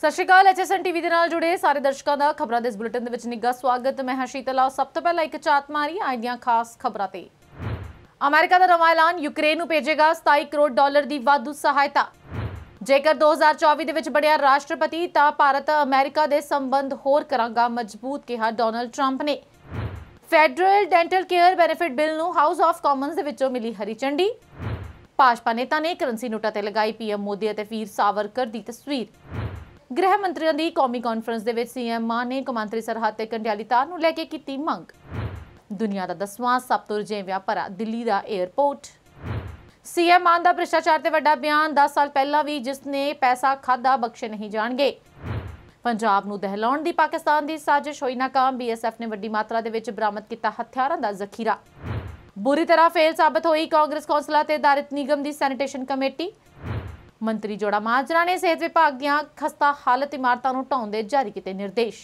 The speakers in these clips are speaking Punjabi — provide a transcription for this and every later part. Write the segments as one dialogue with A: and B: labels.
A: ਸਤਿ ਸ਼੍ਰੀ ਅਕਾਲ ਐਚਐਸਐਨ ਟੀਵੀ ਦੇ ਨਾਲ ਜੁੜੇ ਸਾਰੇ ਦਰਸ਼ਕਾਂ ਦਾ ਖਬਰਾਂ ਦੇ ਇਸ ਬੁਲੇਟਿਨ ਦੇ ਵਿੱਚ ਨਿੱਘਾ ਸਵਾਗਤ ਮੈਂ ਹਾਂ ਸ਼ੀਤਲਾ ਸਭ ਤੋਂ ਪਹਿਲਾਂ ਇੱਕ ਚਾਤ ਮਾਰੀ ਅੱਜ ਦੀਆਂ ਖਾਸ ਖਬਰਾਂ ਤੇ ਅਮਰੀਕਾ ਦਾ ਨਵਾਂ ਐਲਾਨ ਯੂਕਰੇਨ ਨੂੰ ਭੇਜੇਗਾ 27 ਕਰੋੜ ਡਾਲਰ ਦੀ ਵਾਧੂ ਸਹਾਇਤਾ ਜੇਕਰ 2024 ਦੇ ਵਿੱਚ ਬਣਿਆ ਰਾਸ਼ਟਰਪਤੀ ਤਾਂ ਭਾਰਤ ਅਮਰੀਕਾ ਦੇ ਸੰਬੰਧ ਹੋਰ ਕਰਾਂਗਾ ਮਜ਼ਬੂਤ ਕਿਹਾ ਡੋਨਲਡ ਟਰੰਪ ਨੇ federal dental care benefit bill ਨੂੰ ਹਾਊਸ ਆਫ ਕਾਮਨਸ ਦੇ ਵਿੱਚੋਂ ਮਿਲੀ ਹਰੀ ਚੰਡੀ ਭਾਜਪਾ ਨੇਤਾ ਨੇ ਕਰੰਸੀ ਨੋਟਾਂ ਤੇ ਲਗਾਈ ਪੀਐਮ ਮੋਦੀ ਅਤੇ ਫੀਰ ਸਾਵਰਕਰ ਦੀ ਤਸਵੀਰ ਗ੍ਰਹਿ ਮੰਤਰੀਆਂ ਦੀ ਕੌਮੀ ਕਾਨਫਰੰਸ ਦੇ ਵਿੱਚ ਸੀਐਮ ਮਾਨ ਨੇ ਕਮਾਂਤਰੀ ਸਰਹੱਦ ਤੇ ਕੰਡਿਆਲੀ ਤਾਰ ਨੂੰ ਲੈ ਕੇ ਕੀਤੀ ਮੰਗ ਦੁਨੀਆ ਦਾ ਦਸਵਾਂ ਸਭ ਤੋਂ ਜੇ ਭਰਾ ਦਿੱਲੀ ਦਾ 에ਅਰਪੋਰਟ ਸੀਐਮ ਮਾਨ ਦਾ ਭ੍ਰਿਸ਼ਟਾਚਾਰ ਤੇ ਵੱਡਾ ਬਿਆਨ 10 ਸਾਲ ਪਹਿਲਾਂ ਵੀ ਜਿਸ ਨੇ ਪੈਸਾ ਖਾਦਾ ਬਖਸ਼ੇ ਨਹੀਂ ਜਾਣਗੇ ਪੰਜਾਬ ਨੂੰ ਦਹਿਲਾਉਣ ਦੀ ਪਾਕਿਸਤਾਨ ਦੀ ਸਾਜ਼ਿਸ਼ ਹੋਈ ਨਾਕਾਮ ਬੀਐਸਐਫ ਨੇ ਵੱਡੀ ਮਾਤਰਾ ਦੇ ਵਿੱਚ ਬਰਾਮਦ ਕੀਤਾ ਹਥਿਆਰਾਂ ਦਾ ਜ਼ਖੀਰਾ ਬੁਰੀ ਤਰ੍ਹਾਂ ਫੇਲ ਸਾਬਤ ਹੋਈ ਕਾਂਗਰਸ ਕੌਂਸਲਾ ਤੇ ਦਾਰਿਤ ਨਿਗਮ ਦੀ ਸੈਨੀਟੇਸ਼ਨ ਕਮੇਟੀ ਮੰਤਰੀ ਜੋੜਾ ਮਾਜਰਾ ਨੇ ਸਿਹਤ ਵਿਭਾਗ ਦੀਆਂ ਖਸਤਾ ਹਾਲਤ ਇਮਾਰਤਾਂ ਨੂੰ ਢਾਉਣ ਦੇ ਜਾਰੀ ਕੀਤੇ ਨਿਰਦੇਸ਼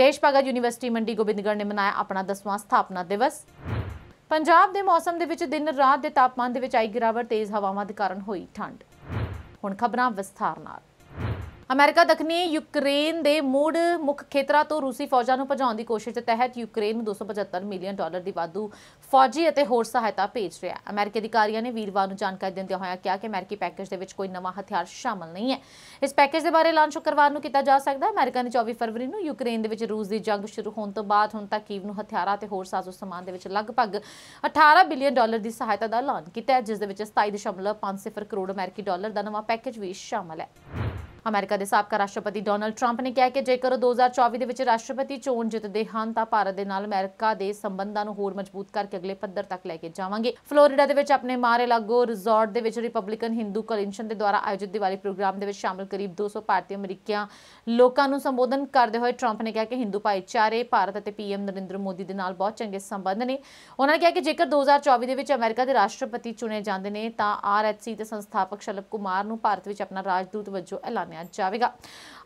A: ਦੇਸ਼ ਭਗਤ ਯੂਨੀਵਰਸਿਟੀ ਮੰਡੀ ਗੋਬਿੰਦਗੜ੍ਹ ਨੇ ਮਨਾਇਆ ਆਪਣਾ 10ਵਾਂ ਸਥਾਪਨਾ ਦਿਵਸ ਪੰਜਾਬ ਦੇ ਮੌਸਮ ਦੇ ਵਿੱਚ ਦਿਨ ਰਾਤ ਦੇ ਤਾਪਮਾਨ ਦੇ ਵਿੱਚ ਆਈ ਗਿਰਾਵਟ ਤੇਜ਼ ਹਵਾਵਾਂ ਦੇ ਕਾਰਨ ਹੋਈ ਠੰਡ ਹੁਣ ਖਬਰਾਂ ਵਿਸਥਾਰ ਨਾਲ ਅਮਰੀਕਾ ਦੱਖਣੀ ਯੂਕਰੇਨ ਦੇ ਮੂੜ ਮੁੱਖ ਖੇਤਰਾਂ ਤੋਂ ਰੂਸੀ ਫੌਜਾਂ ਨੂੰ ਭਜਾਉਣ ਦੀ ਕੋਸ਼ਿਸ਼ ਦੇ ਤਹਿਤ ਯੂਕਰੇਨ ਨੂੰ 275 ਮਿਲੀਅਨ ਡਾਲਰ ਦੀ ਵਾਧੂ ਫੌਜੀ ਅਤੇ ਹੋਰ ਸਹਾਇਤਾ ਭੇਜ ਰਿਹਾ ਹੈ ਅਮਰੀਕੀ ਅਧਿਕਾਰੀਆਂ ਨੇ ਵੀਰਵਾਰ ਨੂੰ ਜਾਣਕਾਰੀ ਦਿੰਦਿਆਂ ਹੋਇਆ ਕਿਹਾ ਕਿ ਅਮਰੀਕੀ ਪੈਕੇਜ ਦੇ ਵਿੱਚ ਕੋਈ ਨਵਾਂ ਹਥਿਆਰ ਸ਼ਾਮਲ ਨਹੀਂ ਹੈ ਇਸ ਪੈਕੇਜ ਦੇ ਬਾਰੇ ਐਲਾਨ ਸ਼ੁੱਕਰਵਾਰ ਨੂੰ ਕੀਤਾ ਜਾ ਸਕਦਾ ਹੈ ਅਮਰੀਕਾ ਨੇ 24 ਫਰਵਰੀ ਨੂੰ ਯੂਕਰੇਨ ਦੇ ਵਿੱਚ ਰੂਸ ਦੀ ਜੰਗ ਸ਼ੁਰੂ ਹੋਣ ਤੋਂ ਬਾਅਦ ਹੁਣ ਤੱਕ ਕੀਵ ਨੂੰ ਹਥਿਆਰਾਂ ਅਤੇ ਹੋਰ ਸਾਜ਼ੋ ਸਮਾਨ ਦੇ ਵਿੱਚ ਲਗਭਗ 18 ਬਿਲੀਅਨ ਡਾਲਰ ਦੀ ਸਹਾਇਤਾ ਦਾ ਐਲਾਨ ਕੀਤਾ ਹੈ ਜਿਸ ਦੇ ਵਿੱਚ 27.50 ਕਰੋੜ ਅਮਰੀਕੀ ਡਾਲਰ ਦਾ ਨਵਾਂ ਪੈਕੇਜ ਵੀ ਸ਼ਾਮਲ ਹੈ ਅਮਰੀਕਾ ਦੇ ਸਾਬਕਾ ਰਾਸ਼ਟਰਪਤੀ ਡੋਨਲਡ ਟਰੰਪ ਨੇ ਕਿਹਾ ਕਿ ਜੇਕਰ 2024 ਦੇ ਵਿੱਚ ਰਾਸ਼ਟਰਪਤੀ ਚੋਣ ਜਿੱਤਦੇ ਹਨ ਤਾਂ ਭਾਰਤ ਦੇ ਨਾਲ ਅਮਰੀਕਾ ਦੇ ਸੰਬੰਧਾਂ ਨੂੰ ਹੋਰ ਮਜ਼ਬੂਤ ਕਰਕੇ ਅਗਲੇ ਪੱਧਰ ਤੱਕ ਲੈ ਕੇ ਜਾਵਾਂਗੇ ਫਲੋਰੀਡਾ ਦੇ ਵਿੱਚ ਆਪਣੇ ਮਾਰੇ ਲਾਗੋ ਰਿਜ਼ੋਰਟ ਦੇ ਵਿੱਚ ਰਿਪਬਲਿਕਨ ਹਿੰਦੂ ਕਨਵੈਨਸ਼ਨ ਦੇ ਦੁਆਰਾ ਆਯੋਜਿਤ ਦੀਵਾਲੀ ਪ੍ਰੋਗਰਾਮ ਦੇ ਵਿੱਚ ਸ਼ਾਮਲ ਕਰੀਬ 200 ਭਾਰਤੀ ਅਮਰੀਕੀਆਂ ਲੋਕਾਂ ਨੂੰ ਸੰਬੋਧਨ ਕਰਦੇ ਹੋਏ ਟਰੰਪ ਨੇ ਕਿਹਾ ਕਿ ਹਿੰਦੂ ਭਾਈਚਾਰੇ ਭਾਰਤ ਅਤੇ ਪੀਐਮ ਨਰਿੰਦਰ ਮੋਦੀ ਦੇ ਨਾਲ ਬਹੁਤ ਚੰਗੇ ਸੰਬੰਧ ਨੇ ਉਹਨਾਂ ਨੇ ਕਿਹਾ ਕਿ ਜੇਕਰ 2024 ਦੇ ਵਿੱਚ ਅਮਰੀਕਾ ਦੇ ਰਾਸ਼ਟਰਪਤੀ ਚੁਣੇ ਜਾਂਦੇ ਨੇ ਤਾਂ ਆਰਐਚਸੀ ਦੇ ਸੰਸਥਾਪਕ ਸ਼ਲਭ ਕੁਮਾਰ ਨੂੰ ਭਾਰਤ ਵਿੱਚ ਆਪਣਾ ਰਾਜਦੂਤ ਵਜੋਂ ਐਲਾਨ ਸਾਹਮਣੇ ਜਾਵੇਗਾ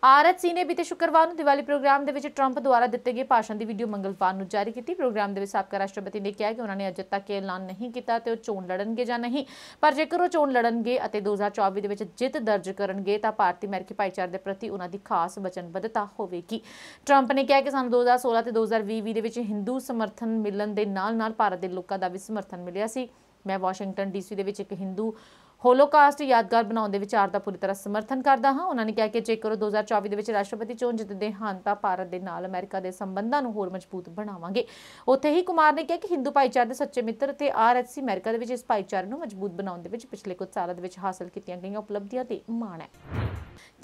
A: ਆਰਐਚਸੀ ਨੇ ਬੀਤੇ ਸ਼ੁੱਕਰਵਾਰ ਨੂੰ ਦੀਵਾਲੀ ਪ੍ਰੋਗਰਾਮ ਦੇ ਵਿੱਚ ਟਰੰਪ ਦੁਆਰਾ ਦਿੱਤੇ ਗਏ ਭਾਸ਼ਣ ਦੀ ਵੀਡੀਓ ਮੰਗਲਵਾਰ ਨੂੰ ਜਾਰੀ ਕੀਤੀ ਪ੍ਰੋਗਰਾਮ ਦੇ ਵਿੱਚ ਸਾਬਕਾ ਰਾਸ਼ਟਰਪਤੀ ਨੇ ਕਿਹਾ ਕਿ ਉਹਨਾਂ ਨੇ ਅਜੇ ਤੱਕ ਇਹ ਐਲਾਨ ਨਹੀਂ ਕੀਤਾ ਤੇ ਉਹ ਚੋਣ ਲੜਨਗੇ ਜਾਂ ਨਹੀਂ ਪਰ ਜੇਕਰ ਉਹ ਚੋਣ ਲੜਨਗੇ ਅਤੇ 2024 ਦੇ ਵਿੱਚ ਜਿੱਤ ਦਰਜ ਕਰਨਗੇ ਤਾਂ ਭਾਰਤੀ ਅਮਰੀਕੀ ਭਾਈਚਾਰੇ ਦੇ ਪ੍ਰਤੀ ਉਹਨਾਂ ਦੀ ਖਾਸ ਵਚਨਬੱਧਤਾ ਹੋਵੇਗੀ ਟਰੰਪ ਨੇ ਕਿਹਾ ਕਿ ਸਾਨੂੰ 2016 ਤੇ 2020 ਦੇ ਵਿੱਚ ਹਿੰਦੂ ਸਮਰਥਨ ਮਿਲਣ ਦੇ ਨਾਲ-ਨਾਲ ਭਾਰਤ ਦੇ ਲੋਕਾਂ ਦਾ ਵੀ ਸਮਰਥਨ ਮਿਲਿਆ ਸੀ ਮੈਂ ਵਾਸ਼ਿੰਗਟਨ ਡੀਸੀ ਦੇ ਵਿੱਚ ਇੱਕ ਹਿੰਦੂ ਹੋਲੋਕਾਸਟ ਯਾਦਗਾਰ ਬਣਾਉਣ ਦੇ ਵਿਚਾਰ ਦਾ ਪੂਰੀ ਤਰ੍ਹਾਂ ਸਮਰਥਨ ਕਰਦਾ ਹਾਂ ਉਹਨਾਂ ਨੇ ਕਿਹਾ ਕਿ ਜੇਕਰ 2024 ਦੇ ਵਿੱਚ ਰਾਸ਼ਟਰਪਤੀ ਚੋਣ ਜਿੱਤਦੇ ਹਨ ਤਾਂ ਭਾਰਤ ਦੇ ਨਾਲ ਅਮਰੀਕਾ ਦੇ ਸੰਬੰਧਾਂ ਨੂੰ ਹੋਰ ਮਜ਼ਬੂਤ ਬਣਾਵਾਂਗੇ ਉੱਥੇ ਹੀ ਕੁਮਾਰ ਨੇ ਕਿਹਾ ਕਿ ਹਿੰਦੂ ਭਾਈਚਾਰੇ ਦੇ ਸੱਚੇ ਮਿੱਤਰ ਤੇ ਆਰਐਸਸੀ ਅਮਰੀਕਾ ਦੇ ਵਿੱਚ ਇਸ ਭਾਈਚਾਰੇ ਨੂੰ ਮਜ਼ਬੂਤ ਬਣਾਉਣ ਦੇ ਵਿੱਚ ਪਿਛਲੇ ਕੁਝ ਸਾਲਾਂ ਦੇ ਵਿੱਚ ਹਾਸਲ ਕੀਤੀਆਂ ਗਈਆਂ ਉਪਲਬਧੀਆਂ ਤੇ ਮਾਣ ਹੈ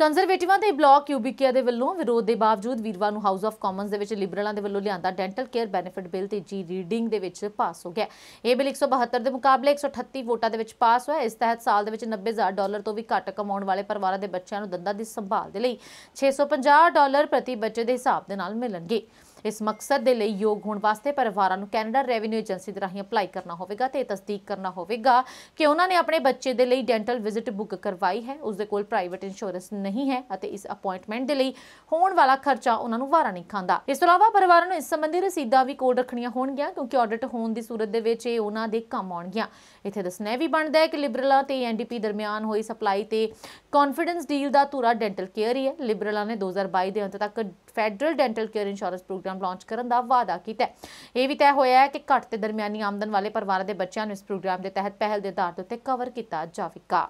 A: ਕੰਜ਼ਰਵੇਟਿਵਾਂ ਦੇ ਬਲਾਕ ਯੂਬੀਕੇਆ ਦੇ ਵੱਲੋਂ ਵਿਰੋਧ ਦੇ ਬਾਵਜੂਦ ਵੀਰਵਾਰ ਨੂੰ ਹਾਊਸ ਆਫ ਕਾਮਨਸ ਦੇ ਵਿੱਚ ਲਿਬਰਲਾਂ ਦੇ ਵੱਲੋਂ ਲਿਆਂਦਾ ਡੈਂਟਲ ਕੇਅਰ ਬੈਨੀਫਿਟ ਬਿੱਲ ਤੇ ਜੀ ਰੀਡਿੰਗ ਦੇ ਵਿੱਚ ਪਾਸ ਹੋ ਗਿਆ ਇਹ ਬਿੱਲ 172 ਦੇ ਮੁਕਾਬਲੇ 138 ਵੋਟਾਂ ਦੇ ਵਿੱਚ ਪਾਸ ਹੋਇਆ ਇਸ ਤਹਿਤ ਸਾਲ ਦੇ ਵਿੱਚ 90000 ਡਾਲਰ ਤੋਂ ਵੀ ਘੱਟ ਕਮਾਉਣ ਵਾਲੇ ਪਰਿਵਾਰਾਂ ਦੇ ਬੱਚਿਆਂ ਨੂੰ ਦੰਦਾਂ ਦੀ ਸੰਭਾਲ ਦੇ ਲਈ 650 ਡਾਲਰ ਪ੍ਰਤੀ ਬੱਚੇ ਦੇ ਹਿਸਾਬ ਦੇ ਨਾਲ ਮਿਲਣਗੇ ਇਸ ਮਕਸਦ ਦੇ ਲਈ ਯੋਗ ਹੋਣ ਵਾਸਤੇ ਪਰਿਵਾਰਾਂ ਨੂੰ ਕੈਨੇਡਾ ਰੈਵਨਿਊ ਏਜੰਸੀ ਦੇ ਰਾਹੀਂ ਅਪਲਾਈ ਕਰਨਾ ਹੋਵੇਗਾ ਤੇ ਤਸਦੀਕ ਕਰਨਾ ਹੋਵੇਗਾ ਕਿ ਉਹਨਾਂ ਨੇ ਆਪਣੇ ਬੱਚੇ ਦੇ ਲਈ ਡੈਂਟਲ ਵਿਜ਼ਿਟ ਬੁੱਕ ਕਰਵਾਈ ਹੈ ਉਸ ਦੇ ਕੋਲ ਪ੍ਰਾਈਵੇਟ ਇੰਸ਼ੋਰੈਂਸ ਨਹੀਂ ਹੈ ਅਤੇ ਇਸ ਅਪਾਇੰਟਮੈਂਟ ਦੇ ਲਈ ਹੋਣ ਵਾਲਾ ਖਰਚਾ ਉਹਨਾਂ ਨੂੰ ਵਾਰਾ ਨਹੀਂ ਖਾਂਦਾ ਇਸ ਤੋਂ ਇਲਾਵਾ ਪਰਿਵਾਰਾਂ ਨੂੰ ਇਸ ਸੰਬੰਧੀ ਰਸੀਦਾਂ ਵੀ ਕੋਲ ਰੱਖਣੀਆਂ ਹੋਣਗੀਆਂ ਕਿਉਂਕਿ ਆਡਿਟ ਹੋਣ ਦੀ ਸੂਰਤ ਦੇ ਵਿੱਚ ਇਹ ਉਹਨਾਂ ਦੇ ਕੰਮ ਆਉਣਗੀਆਂ ਇੱਥੇ ਦੱਸਣਾ ਵੀ ਬਣਦਾ ਹੈ ਕਿ ਲਿਬਰਲਾਂ ਤੇ ਐਨਡੀਪੀ ਦਰਮਿਆਨ ਹੋਈ ਸਪਲਾਈ ਤੇ ਕੌਨਫੀਡੈਂਸ ਡੀਲ ਦਾ ਤੁਰਾ ਡੈਂਟਲ ਕੇਅਰ ਹੀ ਹੈ ਲਿਬਰਲਾਂ ਨੇ 2022 ਦੇ ਅੰਤ ਤੱਕ federal dental care insurance program launch ਕਰਨ ਦਾ ਵਾਅਦਾ ਕੀਤਾ ਹੈ ਇਹ ਵੀ ਤੈਅ ਹੋਇਆ ਹੈ ਕਿ ਘੱਟ ਤੇ ਦਰਮਿਆਨੀ ਆਮਦਨ ਵਾਲੇ ਪਰਿਵਾਰਾਂ ਦੇ ਬੱਚਿਆਂ ਨੂੰ ਇਸ ਪ੍ਰੋਗਰਾਮ ਦੇ ਤਹਿਤ ਪਹਿਲ ਦੇ ਆਧਾਰ ਤੇ ਕਵਰ ਕੀਤਾ ਜਾਵੇਗਾ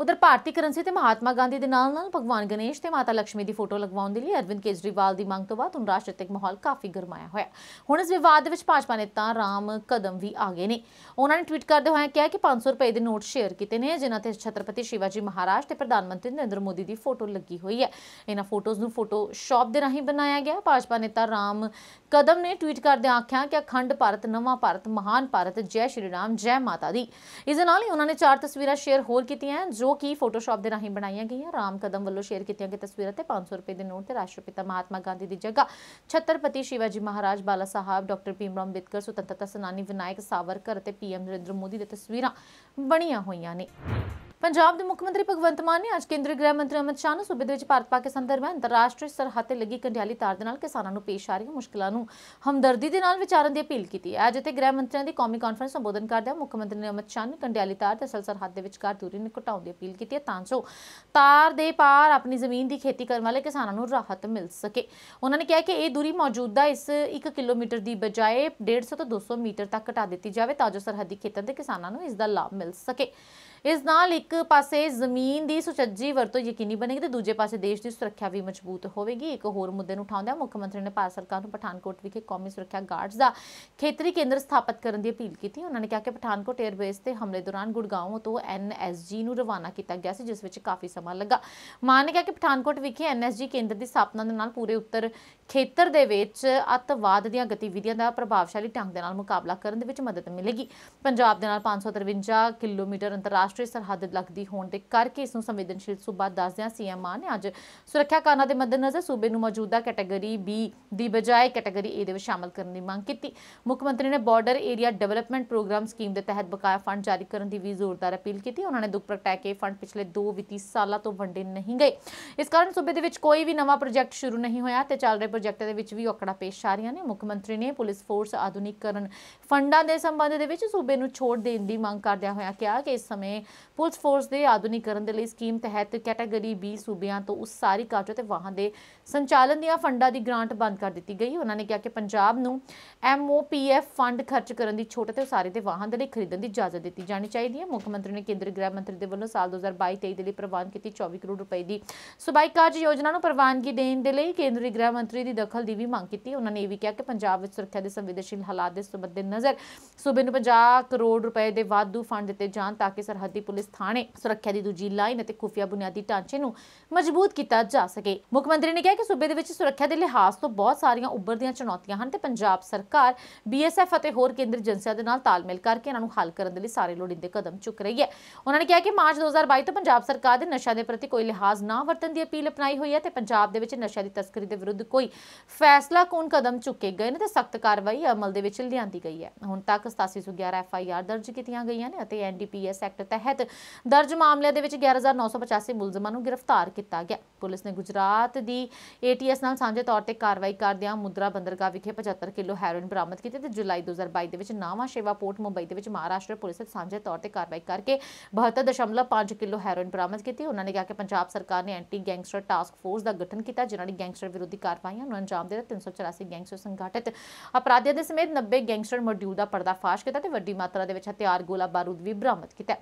A: ਉਧਰ ਭਾਰਤੀ ਕਰੰਸੀ ਤੇ ਮਹਾਤਮਾ ਗਾਂਧੀ ਦੇ ਨਾਲ ਨਾਲ ਭਗਵਾਨ ਗਣੇਸ਼ ਤੇ ਮਾਤਾ ਲక్ష్ਮੀ ਦੀ ਫੋਟੋ ਲਗਵਾਉਣ ਦੇ ਲਈ ਅਰਵਿੰਦ ਕੇਜਰੀਵਾਲ ਦੀ ਮੰਗ ਤੋਂ ਬਾਅਦ ਹੁਣ ਰਾਜਨੀਤਿਕ ਮਾਹੌਲ ਕਾਫੀ ਗਰਮਾਇਆ ਹੋਇਆ ਹੁਣ ਇਸ ਵਿਵਾਦ ਦੇ ਵਿੱਚ ਭਾਜਪਾ ਨੇਤਾ ਰਾਮ ਕਦਮ ਵੀ ਆ ਗਏ ਨੇ ਉਹਨਾਂ ਨੇ ਟਵੀਟ ਕਰਦੇ ਹੋਏ ਕਿਹਾ ਕਿ 500 ਰੁਪਏ ਦੇ ਨੋਟ ਸ਼ੇਅਰ ਕੀਤੇ ਨੇ ਜਿਨ੍ਹਾਂ ਤੇ ਛਤਰਪਤੀ ਸ਼ਿਵਾਜੀ ਮਹਾਰਾਜ ਤੇ ਪ੍ਰਧਾਨ ਮੰਤਰੀ ਨਰਿੰਦਰ ਮੋਦੀ ਦੀ ਫੋਟੋ ਲੱਗੀ ਹੋਈ ਹੈ ਇਹਨਾਂ ਫੋਟੋਜ਼ ਨੂੰ ਫੋਟੋ ਸ਼ਾਪ ਦੇ ਰਾਹੀਂ ਬਣਾਇਆ ਗਿਆ ਭਾਜਪਾ ਨੇਤਾ ਰਾਮ ਕਦਮ ਨੇ ਟਵੀਟ ਕਰਦੇ ਆਖਿਆ ਕਿ ਅਖੰਡ ਭਾਰਤ ਨਵਾਂ ਭਾਰਤ ਮਹਾਨ ਭਾਰਤ ਜੈ ਸ਼੍ਰੀ ਰਾਮ ਜੈ ਮਾਤਾ ਦੀ ਇਸ ਨਾਲ ਹੀ ਉਹਨਾਂ ਨੇ ਚਾਰ ਤਸਵੀਰਾਂ ਸ਼ੇਅਰ ਹੋਰ ਕੀਤੀਆਂ ਜੋ ਜੋ ਕਿ ਫੋਟੋਸ਼ਾਪ ਦੇ ਰਾਹੀਂ ਬਣਾਈਆਂ ਗਈਆਂ ਰਾਮ ਕਦਮ ਵੱਲੋਂ ਸ਼ੇਅਰ ਕੀਤੀਆਂ ਗਈਆਂ ਤਸਵੀਰਾਂ ਤੇ 500 ਰੁਪਏ ਦੇ ਨੋਟ ਤੇ ਰਾਸ਼ਟਰਪਿਤਾ ਮਹਾਤਮਾ ਗਾਂਧੀ ਦੀ ਜਗ੍ਹਾ ਛਤਰਪਤੀ ਸ਼ਿਵਾਜੀ ਮਹਾਰਾਜ ਬਾਲਾ ਸਾਹਿਬ ਡਾਕਟਰ ਭੀਮ ਰਾਮ ਅੰਬੇਦਕਰ ਸੁਤੰਤਰਤਾ ਸੈਨਾਨੀ ਵਿਨਾਇਕ ਸਾਵਰਕਰ ਅਤੇ ਪੀਐਮ ਨਰਿੰਦਰ ਮੋਦੀ ਦੀਆਂ ਤਸਵੀਰਾਂ ਬਣੀਆਂ ਹੋਈਆਂ ਨੇ ਪੰਜਾਬ ਦੇ ਮੁੱਖ ਮੰਤਰੀ ਭਗਵੰਤ ਮਾਨ ਨੇ ਅੱਜ ਕੇਂਦਰੀ ਗ੍ਰਹਿ ਮੰਤਰੀ ਅਮਿਤ ਸ਼ਾਹ ਨੂੰ ਸੂਬੇ ਦੇ ਵਿੱਚ ਭਾਰਤ-ਪਾਕਿਸਤਾਨ ਦਰਮਿਆਨ ਅੰਤਰਰਾਸ਼ਟਰੀ ਸਰਹੱਦ ਤੇ ਲੱਗੀ ਕੰਡਿਆਲੀ ਤਾਰ ਦੇ ਨਾਲ ਕਿਸਾਨਾਂ ਨੂੰ ਪੇਸ਼ ਆ ਰਹੀਆਂ ਮੁਸ਼ਕਲਾਂ ਨੂੰ ਹਮਦਰਦੀ ਦੇ ਨਾਲ ਵਿਚਾਰਨ ਦੀ ਅਪੀਲ ਕੀਤੀ ਹੈ ਅੱਜ ਇੱਥੇ ਗ੍ਰਹਿ ਮੰਤਰੀਆਂ ਦੀ ਕੌਮੀ ਕਾਨਫਰੰਸ ਸੰਬੋਧਨ ਕਰਦਿਆਂ ਮੁੱਖ ਮੰਤਰੀ ਨੇ ਅਮਿਤ ਸ਼ਾਹ ਨੂੰ ਕੰਡਿਆਲੀ ਤਾਰ ਤੇ ਅਸਲ ਸਰਹੱਦ ਦੇ ਵਿਚਕਾਰ ਦੂਰੀ ਨੂੰ ਘਟਾਉਣ ਦੀ ਅਪੀਲ ਕੀਤੀ ਹੈ ਤਾਂ ਜੋ ਤਾਰ ਦੇ ਪਾਰ ਆਪਣੀ ਜ਼ਮੀਨ ਦੀ ਖੇਤੀ ਕਰਨ ਵਾਲੇ ਕਿਸਾਨਾਂ ਨੂੰ ਰਾਹਤ ਮਿਲ ਸਕੇ ਉਹਨਾਂ ਨੇ ਕਿਹਾ ਕਿ ਇਹ ਦੂਰੀ ਮੌਜੂਦਾ ਇਸ 1 ਕਿਲੋਮੀਟਰ ਦੀ ਬਜਾਏ 150 ਤੋਂ 200 ਮੀਟਰ ਤੱਕ ਘਟਾ ਦਿੱਤੀ ਜਾਵੇ ਤਾਂ ਜੋ ਸਰਹੱਦੀ ਖੇਤਰ ਦੇ ਕਿਸਾਨਾਂ ਨੂੰ ਇਸ ਦਾ ਲਾਭ ਮਿਲ ਸਕੇ ਇਸ ਨਾਲ ਇੱਕ ਪਾਸੇ ਜ਼ਮੀਨ ਦੀ ਸੁਚੱਜੀ ਵਰਤੋਂ ਯਕੀਨੀ ਬਣੇਗੀ ਤੇ ਦੂਜੇ ਪਾਸੇ ਦੇਸ਼ ਦੀ ਸੁਰੱਖਿਆ ਵੀ ਮਜ਼ਬੂਤ ਹੋਵੇਗੀ ਇੱਕ ਹੋਰ ਮੁੱਦੇ ਨੂੰ ਉਠਾਉਂਦਿਆਂ ਮੁੱਖ ਮੰਤਰੀ ਨੇ ਭਾਰਤ ਸਰਕਾਰ ਨੂੰ ਪਠਾਨਕੋਟ ਵਿਖੇ ਕੌਮੀ ਸੁਰੱਖਿਆ ਗਾਰਡਸ ਦਾ ਖੇਤਰੀ ਕੇਂਦਰ ਸਥਾਪਿਤ ਕਰਨ ਦੀ ਅਪੀਲ ਕੀਤੀ ਉਹਨਾਂ ਨੇ ਕਿਹਾ ਕਿ ਪਠਾਨਕੋਟ 에ਅਰਬੇਸ ਤੇ ਹਮਲੇ ਦੌਰਾਨ ਗੁੜਗਾਉਂ ਤੋਂ ਐਨਐਸਜੀ ਨੂੰ ਰਵਾਨਾ ਕੀਤਾ ਗਿਆ ਸੀ ਜਿਸ ਵਿੱਚ ਕਾਫੀ ਸਮਾਂ ਲੱਗਾ ਮਾਨ ਨੇ ਕਿਹਾ ਕਿ ਪਠਾਨਕੋਟ ਵਿਖੇ ਐਨਐਸਜੀ ਕੇਂਦਰ ਦੀ ਸਥਾਪਨਾ ਦੇ ਨਾਲ ਪੂਰੇ ਉੱਤਰ ਖੇਤਰ ਦੇ ਵਿੱਚ ਅਤਵਾਦ ਦੀਆਂ ਗਤੀਵਿਧੀਆਂ ਦਾ ਪ੍ਰਭਾਵਸ਼ਾਲੀ ਢੰਗ ਦੇ ਨਾਲ ਮੁਕਾਬਲਾ ਕਰਨ ਦੇ ਵਿੱਚ ਮਦਦ ਮਿਲੇਗੀ ਪੰਜਾਬ ਦੇ ਨਾਲ 553 ਕਿਲੋਮੀਟਰ ਅੰਤਰਰਾਸ਼ਟਰੀ ਰਾਸ਼ਟਰੀ ਸਰਹੱਦ ਲੱਗਦੀ ਹੋਣ ਦੇ ਕਰਕੇ ਇਸ ਨੂੰ ਸੰਵੇਦਨਸ਼ੀਲ ਸੂਬਾ ਦੱਸਦਿਆਂ ਸੀਐਮ ਆ ਨੇ ਅੱਜ ਸੁਰੱਖਿਆ ਕਾਰਨਾਂ ਦੇ ਮੱਦੇਨਜ਼ਰ ਸੂਬੇ ਨੂੰ ਮੌਜੂਦਾ ਕੈਟਾਗਰੀ B ਦੀ ਬਜਾਏ ਕੈਟਾਗਰੀ A ਦੇ ਵਿੱਚ ਸ਼ਾਮਲ ਕਰਨ ਦੀ ਮੰਗ ਕੀਤੀ ਮੁੱਖ ਮੰਤਰੀ ਨੇ border area development program scheme ਦੇ ਤਹਿਤ ਬਕਾਇਆ ਫੰਡ ਜਾਰੀ ਕਰਨ ਦੀ ਵੀ ਜ਼ੋਰਦਾਰ ਅਪੀਲ ਕੀਤੀ ਉਹਨਾਂ ਨੇ ਦੁੱਖ ਪ੍ਰਗਟਾਇਆ ਕਿ ਫੰਡ ਪਿਛਲੇ 2 ਵਿੱਤੀ ਸਾਲਾਂ ਤੋਂ ਵੰਡੇ ਨਹੀਂ ਗਏ ਇਸ ਕਾਰਨ ਸੂਬੇ ਦੇ ਵਿੱਚ ਕੋਈ ਵੀ ਨਵਾਂ ਪ੍ਰੋਜੈਕਟ ਸ਼ੁਰੂ ਨਹੀਂ ਹੋਇਆ ਤੇ ਚੱਲ ਰਹੇ ਪ੍ਰੋਜੈਕਟਾਂ ਦੇ ਵਿੱਚ ਵੀ ਔਕੜਾਂ ਪੇਸ਼ ਆ ਰਹੀਆਂ ਨੇ ਮੁੱਖ ਮੰਤਰੀ ਨੇ ਪੁਲਿਸ ਫੋਰਸ ਆਧੁਨਿਕਕਰਨ ਫੰਡਾਂ ਦੇ ਸੰਬੰਧ ਦੇ ਵਿੱਚ ਸੂਬੇ ਨੂੰ ਛੋਟ ਦੇਣ ਦੀ ਮੰਗ ਕਰਦਿਆਂ ਹੋਇਆ ਕਿਹਾ ਕਿ ਇਸ ਸਮੇਂ ਨੇ ਪੁਲਿਸ ਫੋਰਸ ਦੇ ਆਧੁਨਿਕਰਨ ਦੇ ਲਈ ਸਕੀਮ ਤਹਿਤ ਕੈਟਾਗਰੀ B ਸੂਬਿਆਂ ਤੋਂ ਉਸ ਸਾਰੀ ਕਾਰਜ ਤੇ ਵਾਹਨ ਦੇ ਸੰਚਾਲਨ ਦੀਆਂ ਫੰਡਾਂ ਦੀ ਗ੍ਰਾਂਟ ਬੰਦ ਕਰ ਦਿੱਤੀ ਗਈ ਉਹਨਾਂ ਨੇ ਕਿਹਾ ਕਿ ਪੰਜਾਬ ਨੂੰ MOPF ਫੰਡ ਖਰਚ ਕਰਨ ਦੀ ਛੋਟੇ ਤੇ ਉਸਾਰੇ ਦੇ ਵਾਹਨ ਦੇ ਲਈ ਖਰੀਦਣ ਦੀ ਇਜਾਜ਼ਤ ਦਿੱਤੀ ਜਾਣੀ ਚਾਹੀਦੀ ਹੈ ਮੁੱਖ ਮੰਤਰੀ ਨੇ ਕੇਂਦਰੀ ਗ੍ਰਹਿ ਮੰਤਰੀ ਦੇ ਵੱਲੋਂ ਸਾਲ 2022-23 ਦੇ ਲਈ ਪ੍ਰਵਾਨ ਕੀਤੀ 24 ਕਰੋੜ ਰੁਪਏ ਦੀ ਸੁਬਾਈ ਕਾਰਜ ਯੋਜਨਾ ਨੂੰ ਪ੍ਰਵਾਨਗੀ ਦੇਣ ਦੇ ਲਈ ਕੇਂਦਰੀ ਗ੍ਰਹਿ ਮੰਤਰੀ ਦੀ ਦਖਲ ਦੀ ਵੀ ਮੰਗ ਕੀਤੀ ਉਹਨਾਂ ਨੇ ਇਹ ਵੀ ਕਿਹਾ ਕਿ ਪੰਜਾਬ ਵਿੱਚ ਸੁਰੱਖਿਆ ਦੇ ਸੰਵੇਦਨਸ਼ੀਲ ਹਾਲਾਤ ਦੇ ਸਬੰਧ ਦੇ ਨਜ਼ਰ ਸੂਬੇ ਨੂੰ 50 ਕਰੋੜ ਰੁਪਏ ਦੇ ਵਾਧੂ ਫੰਡ ਦਿੱਤੇ ਜਾਣ ਤਾਂ ਕਿ ਸਰਹੱਦ ਸਰਹੱਦੀ ਪੁਲਿਸ ਥਾਣੇ ਸੁਰੱਖਿਆ ਦੀ ਦੂਜੀ ਲਾਈਨ ਅਤੇ ਖੁਫੀਆ ਬੁਨਿਆਦੀ ਢਾਂਚੇ ਨੂੰ ਮਜ਼ਬੂਤ ਕੀਤਾ ਜਾ ਸਕੇ ਮੁੱਖ ਮੰਤਰੀ ਨੇ ਕਿਹਾ ਕਿ ਸੂਬੇ ਦੇ ਵਿੱਚ ਸੁਰੱਖਿਆ ਦੇ ਲਿਹਾਜ਼ ਤੋਂ ਬਹੁਤ ਸਾਰੀਆਂ ਉੱਭਰਦੀਆਂ ਚੁਣੌਤੀਆਂ ਹਨ ਤੇ ਪੰਜਾਬ ਸਰਕਾਰ ਬੀਐਸਐਫ ਅਤੇ ਹੋਰ ਕੇਂਦਰ ਏਜੰਸੀਆਂ ਦੇ ਨਾਲ ਤਾਲਮੇਲ ਕਰਕੇ ਇਹਨਾਂ ਨੂੰ ਹੱਲ ਕਰਨ ਦੇ ਲਈ ਸਾਰੇ ਲੋੜੀਂਦੇ ਕਦਮ ਚੁੱਕ ਰਹੀ ਹੈ ਉਹਨਾਂ ਨੇ ਕਿਹਾ ਕਿ ਮਾਰਚ 2022 ਤੋਂ ਪੰਜਾਬ ਸਰਕਾਰ ਦੇ ਨਸ਼ਾ ਦੇ ਪ੍ਰਤੀ ਕੋਈ ਲਿਹਾਜ਼ ਨਾ ਵਰਤਣ ਦੀ ਅਪੀਲ ਅਪਣਾਈ ਹੋਈ ਹੈ ਤੇ ਪੰਜਾਬ ਦੇ ਵਿੱਚ ਨਸ਼ਾ ਦੀ ਤਸਕਰੀ ਦੇ ਵਿਰੁੱਧ ਕੋਈ ਫੈਸਲਾ ਕੋਨ ਕਦਮ ਚੁੱਕੇ ਗਏ ਨੇ ਤੇ ਸਖਤ ਕਾਰਵਾਈ ਅਮਲ ਦੇ ਵਿੱਚ ਲਿਆਂਦੀ ਗਈ ਹੈ ਹੁਣ ਤੱਕ 8711 ਐਫਆਈਆਰ ਦਰਜ ਕੀਤੀਆਂ ਗਈਆਂ ਨੇ ਅਤੇ ਐਨਡੀਪੀਐਸ ਐਕਟ ਤਹਿਤ ਦਰਜ ਮਾਮਲਿਆਂ ਦੇ ਵਿੱਚ 11985 ਮੁਲਜ਼ਮਾਂ ਨੂੰ ਗ੍ਰਿਫਤਾਰ ਕੀਤਾ ਗਿਆ ਪੁਲਿਸ ਨੇ ਗੁਜਰਾਤ ਦੀ ਏਟੀਐਸ ਨਾਲ ਸਾਂਝੇ ਤੌਰ ਤੇ ਕਾਰਵਾਈ ਕਰਦਿਆਂ ਮੁਦਰਾ ਬੰਦਰਗਾਹ ਵਿਖੇ 75 ਕਿਲੋ ਹੈਰੋਇਨ ਬਰਾਮਦ ਕੀਤੀ ਤੇ ਜੁਲਾਈ 2022 ਦੇ ਵਿੱਚ ਨਾਵਾ ਸ਼ੇਵਾ ਪੋਰਟ ਮੁੰਬਈ ਦੇ ਵਿੱਚ ਮਹਾਰਾਸ਼ਟਰ ਪੁਲਿਸ ਨੇ ਸਾਂਝੇ ਤੌਰ ਤੇ ਕਾਰਵਾਈ ਕਰਕੇ 72.5 ਕਿਲੋ ਹੈਰੋਇਨ ਬਰਾਮਦ ਕੀਤੀ ਉਹਨਾਂ ਨੇ ਕਿਹਾ ਕਿ ਪੰਜਾਬ ਸਰਕਾਰ ਨੇ ਐਂਟੀ ਗੈਂਗਸਟਰ ਟਾਸਕ ਫੋਰਸ ਦਾ ਗਠਨ ਕੀਤਾ ਜਿਨ੍ਹਾਂ ਨੇ ਗੈਂਗਸਟਰ ਵਿਰੋਧੀ ਕਾਰਵਾਈਆਂ ਨੂੰ ਅੰਜਾਮ ਦੇ 384 ਗੈਂਗਸਟਰ ਸੰਗਠਿਤ ਅਪਰਾਧੀਆਂ ਦੇ ਸਮੇਤ 90 ਗੈਂਗਸਟਰ ਮੋਡਿਊਲ ਦਾ ਪਰਦਾਫਾਸ਼ ਕੀਤਾ ਤੇ ਵੱਡੀ ਮਾਤਰਾ ਦੇ ਵਿੱਚ ਹਥਿਆਰ ਗੋਲਾ ਬਾਰੂਦ ਵੀ ਬਰਾਮਦ ਕੀਤਾ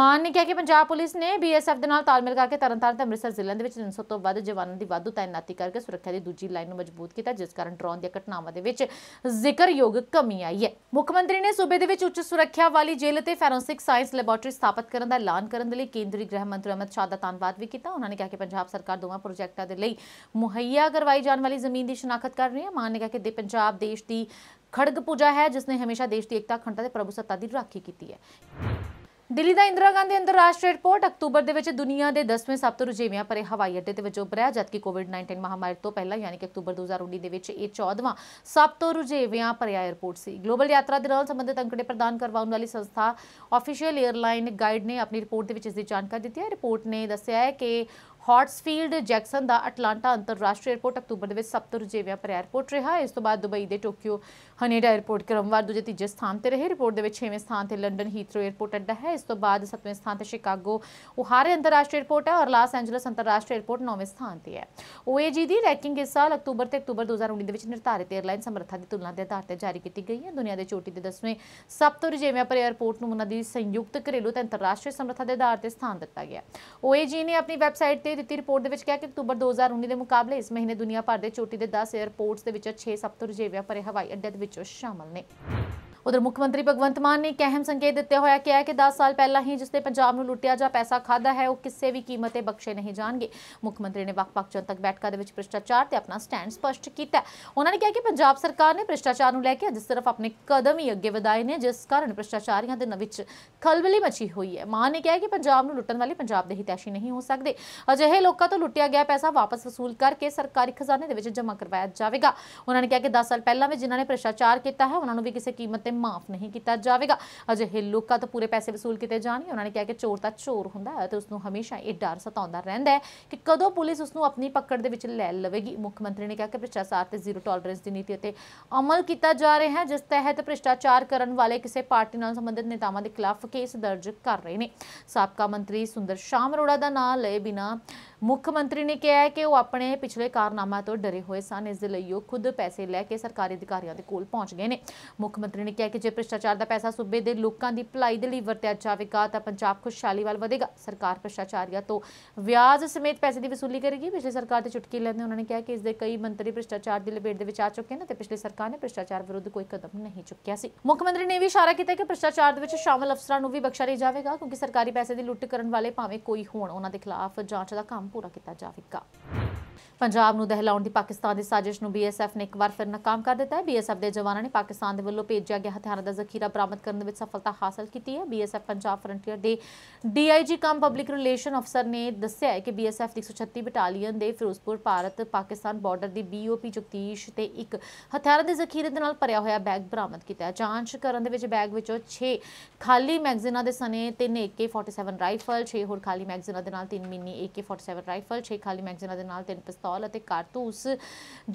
A: ਮਾਨ ਨੇ ਕਿਹਾ ਕਿ ਪੰਜਾਬ ਪੁਲਿਸ ਨੇ ਬੀਐਸਐਫ ਦੇ ਨਾਲ ਤਾਲਮੇਲ ਕਰਕੇ ਤਰਨਤਾਰਨ ਤੇ ਅੰਮ੍ਰਿਤਸਰ ਜ਼ਿਲ੍ਹਿਆਂ ਦੇ ਵਿੱਚ 300 ਤੋਂ ਵੱਧ ਜਵਾਨਾਂ ਦੀ ਵਾਧੂ ਤਾਇਨਾਤੀ ਕਰਕੇ ਸੁਰੱਖਿਆ ਦੀ ਦੂਜੀ ਲਾਈਨ ਨੂੰ ਮਜ਼ਬੂਤ ਕੀਤਾ ਜਿਸ ਕਾਰਨ ਡਰੋਨ ਦੀਆਂ ਘਟਨਾਵਾਂ ਦੇ ਵਿੱਚ ਜ਼ਿਕਰਯੋਗ ਕਮੀ ਆਈ ਹੈ ਮੁੱਖ ਮੰਤਰੀ ਨੇ ਸੂਬੇ ਦੇ ਵਿੱਚ ਉੱਚ ਸੁਰੱਖਿਆ ਵਾਲੀ ਜੇਲ੍ਹ ਤੇ ਫੋਰੈਂਸਿਕ ਸਾਇੰਸ ਲੈਬਾਰਟਰੀ ਸਥਾਪਿਤ ਕਰਨ ਦਾ ਐਲਾਨ ਕਰਨ ਦੇ ਲਈ ਕੇਂਦਰੀ ਗ੍ਰਹਿ ਮੰਤਰੀ ਅਮਿਤ ਸ਼ਾਹ ਦਾ ਧੰਨਵਾਦ ਵੀ ਕੀਤਾ ਉਹਨਾਂ ਨੇ ਕਿਹਾ ਕਿ ਪੰਜਾਬ ਸਰਕਾਰ ਦੋਵਾਂ ਪ੍ਰੋਜੈਕਟਾਂ ਦੇ ਲਈ ਮੁਹੱਈਆ ਕਰਵਾਈ ਜਾਣ ਵਾਲੀ ਜ਼ਮੀਨ ਦੀ ਸ਼ਨਾਖਤ ਕਰ ਰਹੀ ਹੈ ਮਾਨ ਨੇ ਕਿਹਾ ਕਿ ਦੇ ਪੰਜਾਬ ਦੇਸ਼ ਦੀ ਖੜਗ ਪੂਜਾ ਹੈ ਜਿਸ ਨੇ ਹਮੇਸ਼ਾ ਦੇਸ਼ ਦੀ ਇਕਤਾ ਅਖੰਡਤਾ ਤੇ ਪ੍ਰਭੂ ਸੱਤਾ ਦੀ ਰਾਖੀ ਕੀਤੀ ਹੈ ਦਿੱਲੀ ਦਾ ਇੰਦਰਾ ਗਾਂਧੀ ਅੰਤਰਰਾਸ਼ਟਰੀ ਏਅਰਪੋਰਟ ਅਕਤੂਬਰ ਦੇ ਵਿੱਚ ਦੁਨੀਆ ਦੇ 10ਵੇਂ ਸਭ ਤੋਂ ਰੁਝੇਵਿਆਂ ਭਰੇ ਹਵਾਈ ਅੱਡੇ ਦੇ ਵਿੱਚੋਂ ਉਭਰਿਆ ਜਦਕਿ ਕੋਵਿਡ-19 ਮਹਾਮਾਰੀ ਤੋਂ ਪਹਿਲਾਂ ਯਾਨੀ ਕਿ ਅਕਤੂਬਰ 2019 ਦੇ ਵਿੱਚ ਇਹ 14ਵਾਂ ਸਭ ਤੋਂ ਰੁਝੇਵਿਆਂ ਭਰਿਆ ਏਅਰਪੋਰਟ ਸੀ ਗਲੋਬਲ ਯਾਤਰਾ ਦੇ ਨਾਲ ਸੰਬੰਧਿਤ ਅੰਕੜੇ ਪ੍ਰਦਾਨ ਕਰਵਾਉਣ ਵਾਲੀ ਸੰਸਥਾ ਆਫੀਸ਼ੀਅਲ 에ਅਰਲਾਈਨ ਗਾਈਡ ਨੇ ਆਪਣੀ ਰਿਪੋਰਟ ਦੇ ਵਿੱਚ ਇਸ ਦੀ ਜਾਣਕਾਰੀ ਦਿੱਤੀ ਹੈ ਰਿਪੋਰਟ ਨੇ ਦੱਸਿਆ ਹੈ ਕਿ ਹੌਟਸਫੀਲਡ ਜੈਕਸਨ ਦਾ ਅਟਲਾਂਟਾ ਅੰਤਰਰਾਸ਼ਟਰੀ ਏਅਰਪੋਰਟ ਅਕਤੂਬਰ ਦੇ ਵਿੱਚ ਸਭ ਤੋਂ ਰੁਝੇਵਿਆਂ ਭਰਿਆ ਏਅਰਪੋਰਟ ਰਿਹਾ ਇਸ ਤੋਂ ਬਾਅਦ ਦੁਬਈ ਦੇ ਟੋਕੀਓ ਹਨੇਡਾ 에어ਪੋਰਟ ਕ੍ਰਮਵਾਰ ਦੂਜੇ ਤੀਜੇ ਸਥਾਨ ਤੇ ਰਹੇ ਰਿਪੋਰਟ ਦੇ ਵਿੱਚ 6ਵੇਂ ਸਥਾਨ ਤੇ ਲੰਡਨ ਹੀਥਰੋ 에어ਪੋਰਟ ਅੱਡਾ ਹੈ ਇਸ ਤੋਂ ਬਾਅਦ 7ਵੇਂ ਸਥਾਨ ਤੇ ਸ਼ਿਕਾਗੋ ਉਹਾਰੇ ਅੰਤਰਰਾਸ਼ਟਰੀ 에어ਪੋਰਟ ਹੈ ਔਰ ਲਾਸ ਐਂਜਲਸ ਅੰਤਰਰਾਸ਼ਟਰੀ 에어ਪੋਰਟ 9ਵੇਂ ਸਥਾਨ ਤੇ ਹੈ ਓਏਜੀ ਦੀ ਰੈਂਕਿੰਗ ਇਸ ਸਾਲ ਅਕਤੂਬਰ ਤੇ ਅਕਤੂਬਰ 2019 ਦੇ ਵਿੱਚ ਨਿਰਧਾਰਿਤ 에어ਲਾਈਨ ਸਮਰੱਥਾ ਦੀ ਤੁਲਨਾ ਦੇ ਆਧਾਰ ਤੇ ਜਾਰੀ ਕੀਤੀ ਗਈ ਹੈ ਦੁਨੀਆ ਦੇ ਚੋਟੀ ਦੇ 10ਵੇਂ ਸਭ ਤੋਂ ਰਜੇਵੇਂ ਪਰ 에어ਪੋਰਟ ਨੂੰ ਉਹਨਾਂ ਦੀ ਸੰਯੁਕਤ ਘਰੇਲੂ ਤੇ ਅੰਤਰਰਾਸ਼ਟਰੀ ਸਮਰੱਥਾ ਦੇ ਆਧਾਰ ਤੇ ਸਥਾਨ ਦਿੱਤਾ ਗਿਆ ਓਏਜੀ ਨੇ ਆਪਣੀ ਵੈਬਸਾਈਟ ਤੇ ਦਿੱਤੀ ਰਿਪੋਰਟ ਦੇ ਵਿੱਚ ਕਿਹਾ ਕਿ ਅਕਤੂਬਰ 2019 ਦੇ ਮੁਕਾਬਲੇ ਇਸ ਮਹੀਨੇ ਦੁਨੀਆ ਭਰ ਦੇ ਚੋਟੀ ਦੇ 10 ਏਅਰਪੋਰਟਸ ਦੇ ਵਿੱਚ 6 ਸਭ ਤੋਂ ਰਜੇਵੇਂ ਪਰ ਹਵਾਈ ਅੱਡੇ ਵਿੱਚੋਂ ਸ਼ਾਮਲ ਨੇ ਉਧਰ ਮੁੱਖ ਮੰਤਰੀ ਭਗਵੰਤ ਮਾਨ ਨੇ ਇੱਕ ਅਹਿਮ ਸੰਕੇਤ ਦਿੱਤੇ ਹੋਇਆ ਕਿ ਹੈ ਕਿ 10 ਸਾਲ ਪਹਿਲਾਂ ਹੀ ਜਿਸ ਪੰਜਾਬ ਨੂੰ ਲੁੱਟਿਆ ਜਾਂ ਪੈਸਾ ਖਾਦਾ ਹੈ ਉਹ ਕਿਸੇ ਵੀ ਕੀਮਤ ਤੇ ਬਖਸ਼ੇ ਨਹੀਂ ਜਾਣਗੇ ਮੁੱਖ ਮੰਤਰੀ ਨੇ ਵੱਖ-ਵੱਖ ਜਨਤਕ ਬੈਠਕਾਂ ਦੇ ਵਿੱਚ ਭ੍ਰਿਸ਼ਟਾਚਾਰ ਤੇ ਆਪਣਾ ਸਟੈਂਡ ਸਪਸ਼ਟ ਕੀਤਾ ਉਹਨਾਂ ਨੇ ਕਿਹਾ ਕਿ ਪੰਜਾਬ ਸਰਕਾਰ ਨੇ ਭ੍ਰਿਸ਼ਟਾਚਾਰ ਨੂੰ ਲੈ ਕੇ ਅੱਜ ਸਿਰਫ ਆਪਣੇ ਕਦਮ ਹੀ ਅੱਗੇ ਵਧਾਏ ਨੇ ਜਿਸ ਕਾਰਨ ਭ੍ਰਿਸ਼ਟਾਚਾਰੀਆਂ ਦੇ ਵਿੱਚ ਖਲਬਲੀ ਮਚੀ ਹੋਈ ਹੈ ਮਾਨ ਨੇ ਕਿਹਾ ਕਿ ਪੰਜਾਬ ਨੂੰ ਲੁੱਟਣ ਵਾਲੇ ਪੰਜਾਬ ਦੇ ਹਿਤੈਸ਼ੀ ਨਹੀਂ ਹੋ ਸਕਦੇ ਅਜਿਹੇ ਲੋਕਾਂ ਤੋਂ ਲੁੱਟਿਆ ਗਿਆ ਪੈਸਾ ਵਾਪਸ ਵਸੂਲ ਕਰਕੇ ਸਰਕਾਰੀ ਖਜ਼ਾਨੇ ਦੇ ਵਿੱਚ ਜਮ੍ਹਾਂ ਕਰਵਾਇਆ ਜਾਵੇਗਾ ਉਹਨਾਂ ਨੇ ਕਿਹਾ ਕਿ 10 ਸਾਲ ਪਹਿਲਾਂ ਵੀ ਜਿਨ੍ਹਾਂ ਨੇ ਭ੍ਰਿਸ਼ਟਾਚਾਰ ਕੀਤਾ ਹੈ ਉਹਨਾਂ ਨੂੰ ਵੀ ਕਿਸੇ ਕੀਮਤ ਤੇ ਮਾਫ ਨਹੀਂ ਕੀਤਾ ਜਾਵੇਗਾ ਅਜਿਹੇ ਲੋਕਾਂ ਤੋਂ ਪੂਰੇ ਪੈਸੇ ਵਸੂਲ ਕੀਤੇ ਜਾਣਗੇ ਉਹਨਾਂ ਨੇ ਕਿਹਾ ਕਿ ਚੋਰ ਤਾਂ ਚੋਰ ਹੁੰਦਾ ਹੈ ਤੇ ਉਸ ਨੂੰ ਹਮੇਸ਼ਾ ਇਹ ਡਰ ਸਤਾਉਂਦਾ ਰਹਿੰਦਾ ਹੈ ਕਿ ਕਦੋਂ ਪੁਲਿਸ ਉਸ ਨੂੰ ਆਪਣੀ ਪਕੜ ਦੇ ਵਿੱਚ ਲੈ ਲਵੇਗੀ ਮੁੱਖ ਮੰਤਰੀ ਨੇ ਕਿਹਾ ਕਿ ਭ੍ਰਿਸ਼ਟਾਚਾਰ ਤੇ ਜ਼ੀਰੋ ਟੋਲਰੈਂਸ ਦੀ ਨੀਤੀ ਉੱਤੇ ਅਮਲ ਕੀਤਾ ਜਾ ਰਿਹਾ ਹੈ ਜਿਸ ਤਹਿਤ ਭ੍ਰਿਸ਼ਟਾਚਾਰ ਕਰਨ ਵਾਲੇ ਕਿਸੇ ਪਾਰਟੀ ਨਾਲ ਸੰਬੰਧਿਤ ਨੇਤਾਵਾਂ ਦੇ ਖਿਲਾਫ ਕੇਸ ਦਰਜ ਕਰ ਰਹੇ ਨੇ ਸਾਬਕਾ ਮੰਤਰੀ ਸੁੰਦਰ ਸ਼ਾਮ ਅਰੋੜਾ ਦਾ ਨਾਮ ਲਏ ਬਿਨਾ ਮੁੱਖ ਮੰਤਰੀ ਨੇ ਕਿਹਾ ਹੈ ਕਿ ਉਹ ਆਪਣੇ ਪਿਛਲੇ ਕਾਰਨਾਮਾ ਤੋਂ ਡਰੇ ਹੋਏ ਸਨ ਇਸ ਦੇ ਲਈ ਉਹ ਖੁਦ ਪੈਸੇ ਲੈ ਕੇ ਸਰਕਾਰੀ ਅਧਿਕਾਰੀਆਂ ਦੇ ਕੋਲ ਪਹੁੰਚ ਗਏ ਨੇ ਮੁੱਖ ਮੰਤਰੀ ਨੇ ਕਿਹਾ ਕਿ ਜੇ ਭ੍ਰਿਸ਼ਟਾਚਾਰ ਦਾ ਪੈਸਾ ਸੂਬੇ ਦੇ ਲੋਕਾਂ ਦੀ ਭਲਾਈ ਦੇ ਲਈ ਵਰਤਿਆ ਜਾਵੇਗਾ ਤਾਂ ਪੰਜਾਬ ਖੁਸ਼ਹਾਲੀ ਵੱਲ ਵਧੇਗਾ ਸਰਕਾਰ ਭ੍ਰਿਸ਼ਟਾਚਾਰੀਆਂ ਤੋਂ ਵਿਆਜ ਸਮੇਤ ਪੈਸੇ ਦੀ ਵਸੂਲੀ ਕਰੇਗੀ ਪਿਛਲੀ ਸਰਕਾਰ ਦੇ ਚੁਟਕੀ ਲੈਂਦੇ ਉਹਨਾਂ ਨੇ ਕਿਹਾ ਕਿ ਇਸ ਦੇ ਕਈ ਮੰਤਰੀ ਭ੍ਰਿਸ਼ਟਾਚਾਰ ਦੀ ਲਪੇਟ ਦੇ ਵਿੱਚ ਆ ਚੁੱਕੇ ਨੇ ਤੇ ਪਿਛਲੀ ਸਰਕਾਰ ਨੇ ਭ੍ਰਿਸ਼ਟਾਚਾਰ ਵਿਰੁੱਧ ਕੋਈ ਕਦਮ ਨਹੀਂ ਚੁੱਕਿਆ ਸੀ ਮੁੱਖ ਮੰਤਰੀ ਨੇ ਵੀ ਇਸ਼ਾਰਾ ਕੀਤਾ ਕਿ ਭ੍ਰਿਸ਼ਟਾਚਾਰ ਦੇ ਵਿੱਚ ਸ਼ਾਮਲ ਅਫਸਰਾਂ ਨੂੰ ਵੀ ਬਖਸ਼ਿਆ ਜਾਵੇਗਾ ਕਿਉਂਕਿ ਸਰਕਾਰੀ ਪੈਸੇ ਦੀ ਲੁੱਟ ਕਰਨ ਵਾਲੇ ਭਾਵੇਂ ਕੋਈ ਹੋਣ ਉਹਨਾਂ ਦੇ ਖਿਲਾਫ ਜਾਂਚ ਦਾ ਕੰਮ ਪੂਰਾ ਕੀਤਾ ਜਾਵੇਗਾ ਪੰਜਾਬ ਨੂੰ ਦਹਿਲਾਉਣ ਦੀ ਪਾਕਿਸਤਾਨ ਦੀ ਸਾਜ਼ਿਸ਼ ਨੂੰ ਬੀਐਸਐਫ ਨੇ ਇੱਕ ਵਾਰ ਫਿਰ ਨਾਕਾਮ ਕਰ ਦਿੱਤਾ ਹੈ ਬੀਐਸਐਫ ਦੇ ਜਵਾਨਾਂ ਨੇ ਪਾਕਿਸਤਾਨ ਦੇ ਵੱਲੋਂ ਭੇਜਿਆ ਗਿਆ ਹਥਿਆਰਾਂ ਦਾ ਜ਼ਖੀਰਾ ਬਰਾਮਦ ਕਰਨ ਦੇ ਵਿੱਚ ਸਫਲਤਾ ਹਾਸਲ ਕੀਤੀ ਹੈ ਬੀਐਸਐਫ ਪੰਜਾਬ ਫਰੰਟੀਅਰ ਦੇ ਡੀਆਈਜੀ ਕਮ ਪਬਲਿਕ ਰਿਲੇਸ਼ਨ ਅਫਸਰ ਨੇ ਦੱਸਿਆ ਹੈ ਕਿ ਬੀਐਸਐਫ ਦੀ 136 ਬਟਾਲੀਅਨ ਦੇ ਫਿਰੋਜ਼ਪੁਰ ਭਾਰਤ ਪਾਕਿਸਤਾਨ ਬਾਰਡਰ ਦੀ ਬੀਓਪੀ ਜੁਗਤੀਸ਼ ਤੇ ਇੱਕ ਹਥਿਆਰਾਂ ਦੇ ਜ਼ਖੀਰੇ ਦੇ ਨਾਲ ਭਰਿਆ ਹੋਇਆ ਬੈਗ ਬਰਾਮਦ ਕੀਤਾ ਹੈ ਜਾਂਚ ਕਰਨ ਦੇ ਵਿੱਚ ਬੈਗ ਵਿੱਚੋਂ 6 ਖਾਲੀ ਮੈਗਜ਼ੀਨਾਂ ਦੇ ਸਨੇ ਤਿੰਨ AK47 ਰਾਈਫਲ 6 ਹੋਰ ਖਾਲੀ ਮੈਗਜ਼ੀਨਾਂ ਦੇ ਨਾਲ ਤਿੰਨ ਮਿੰਨੀ AK47 7 ਰਾਈਫਲ 6 ਖਾਲੀ ਮੈਗਜ਼ੀਨਾਂ ਦੇ ਨਾਲ 3 ਪਿਸਤੌਲ ਅਤੇ ਕਾਰਤੂਸ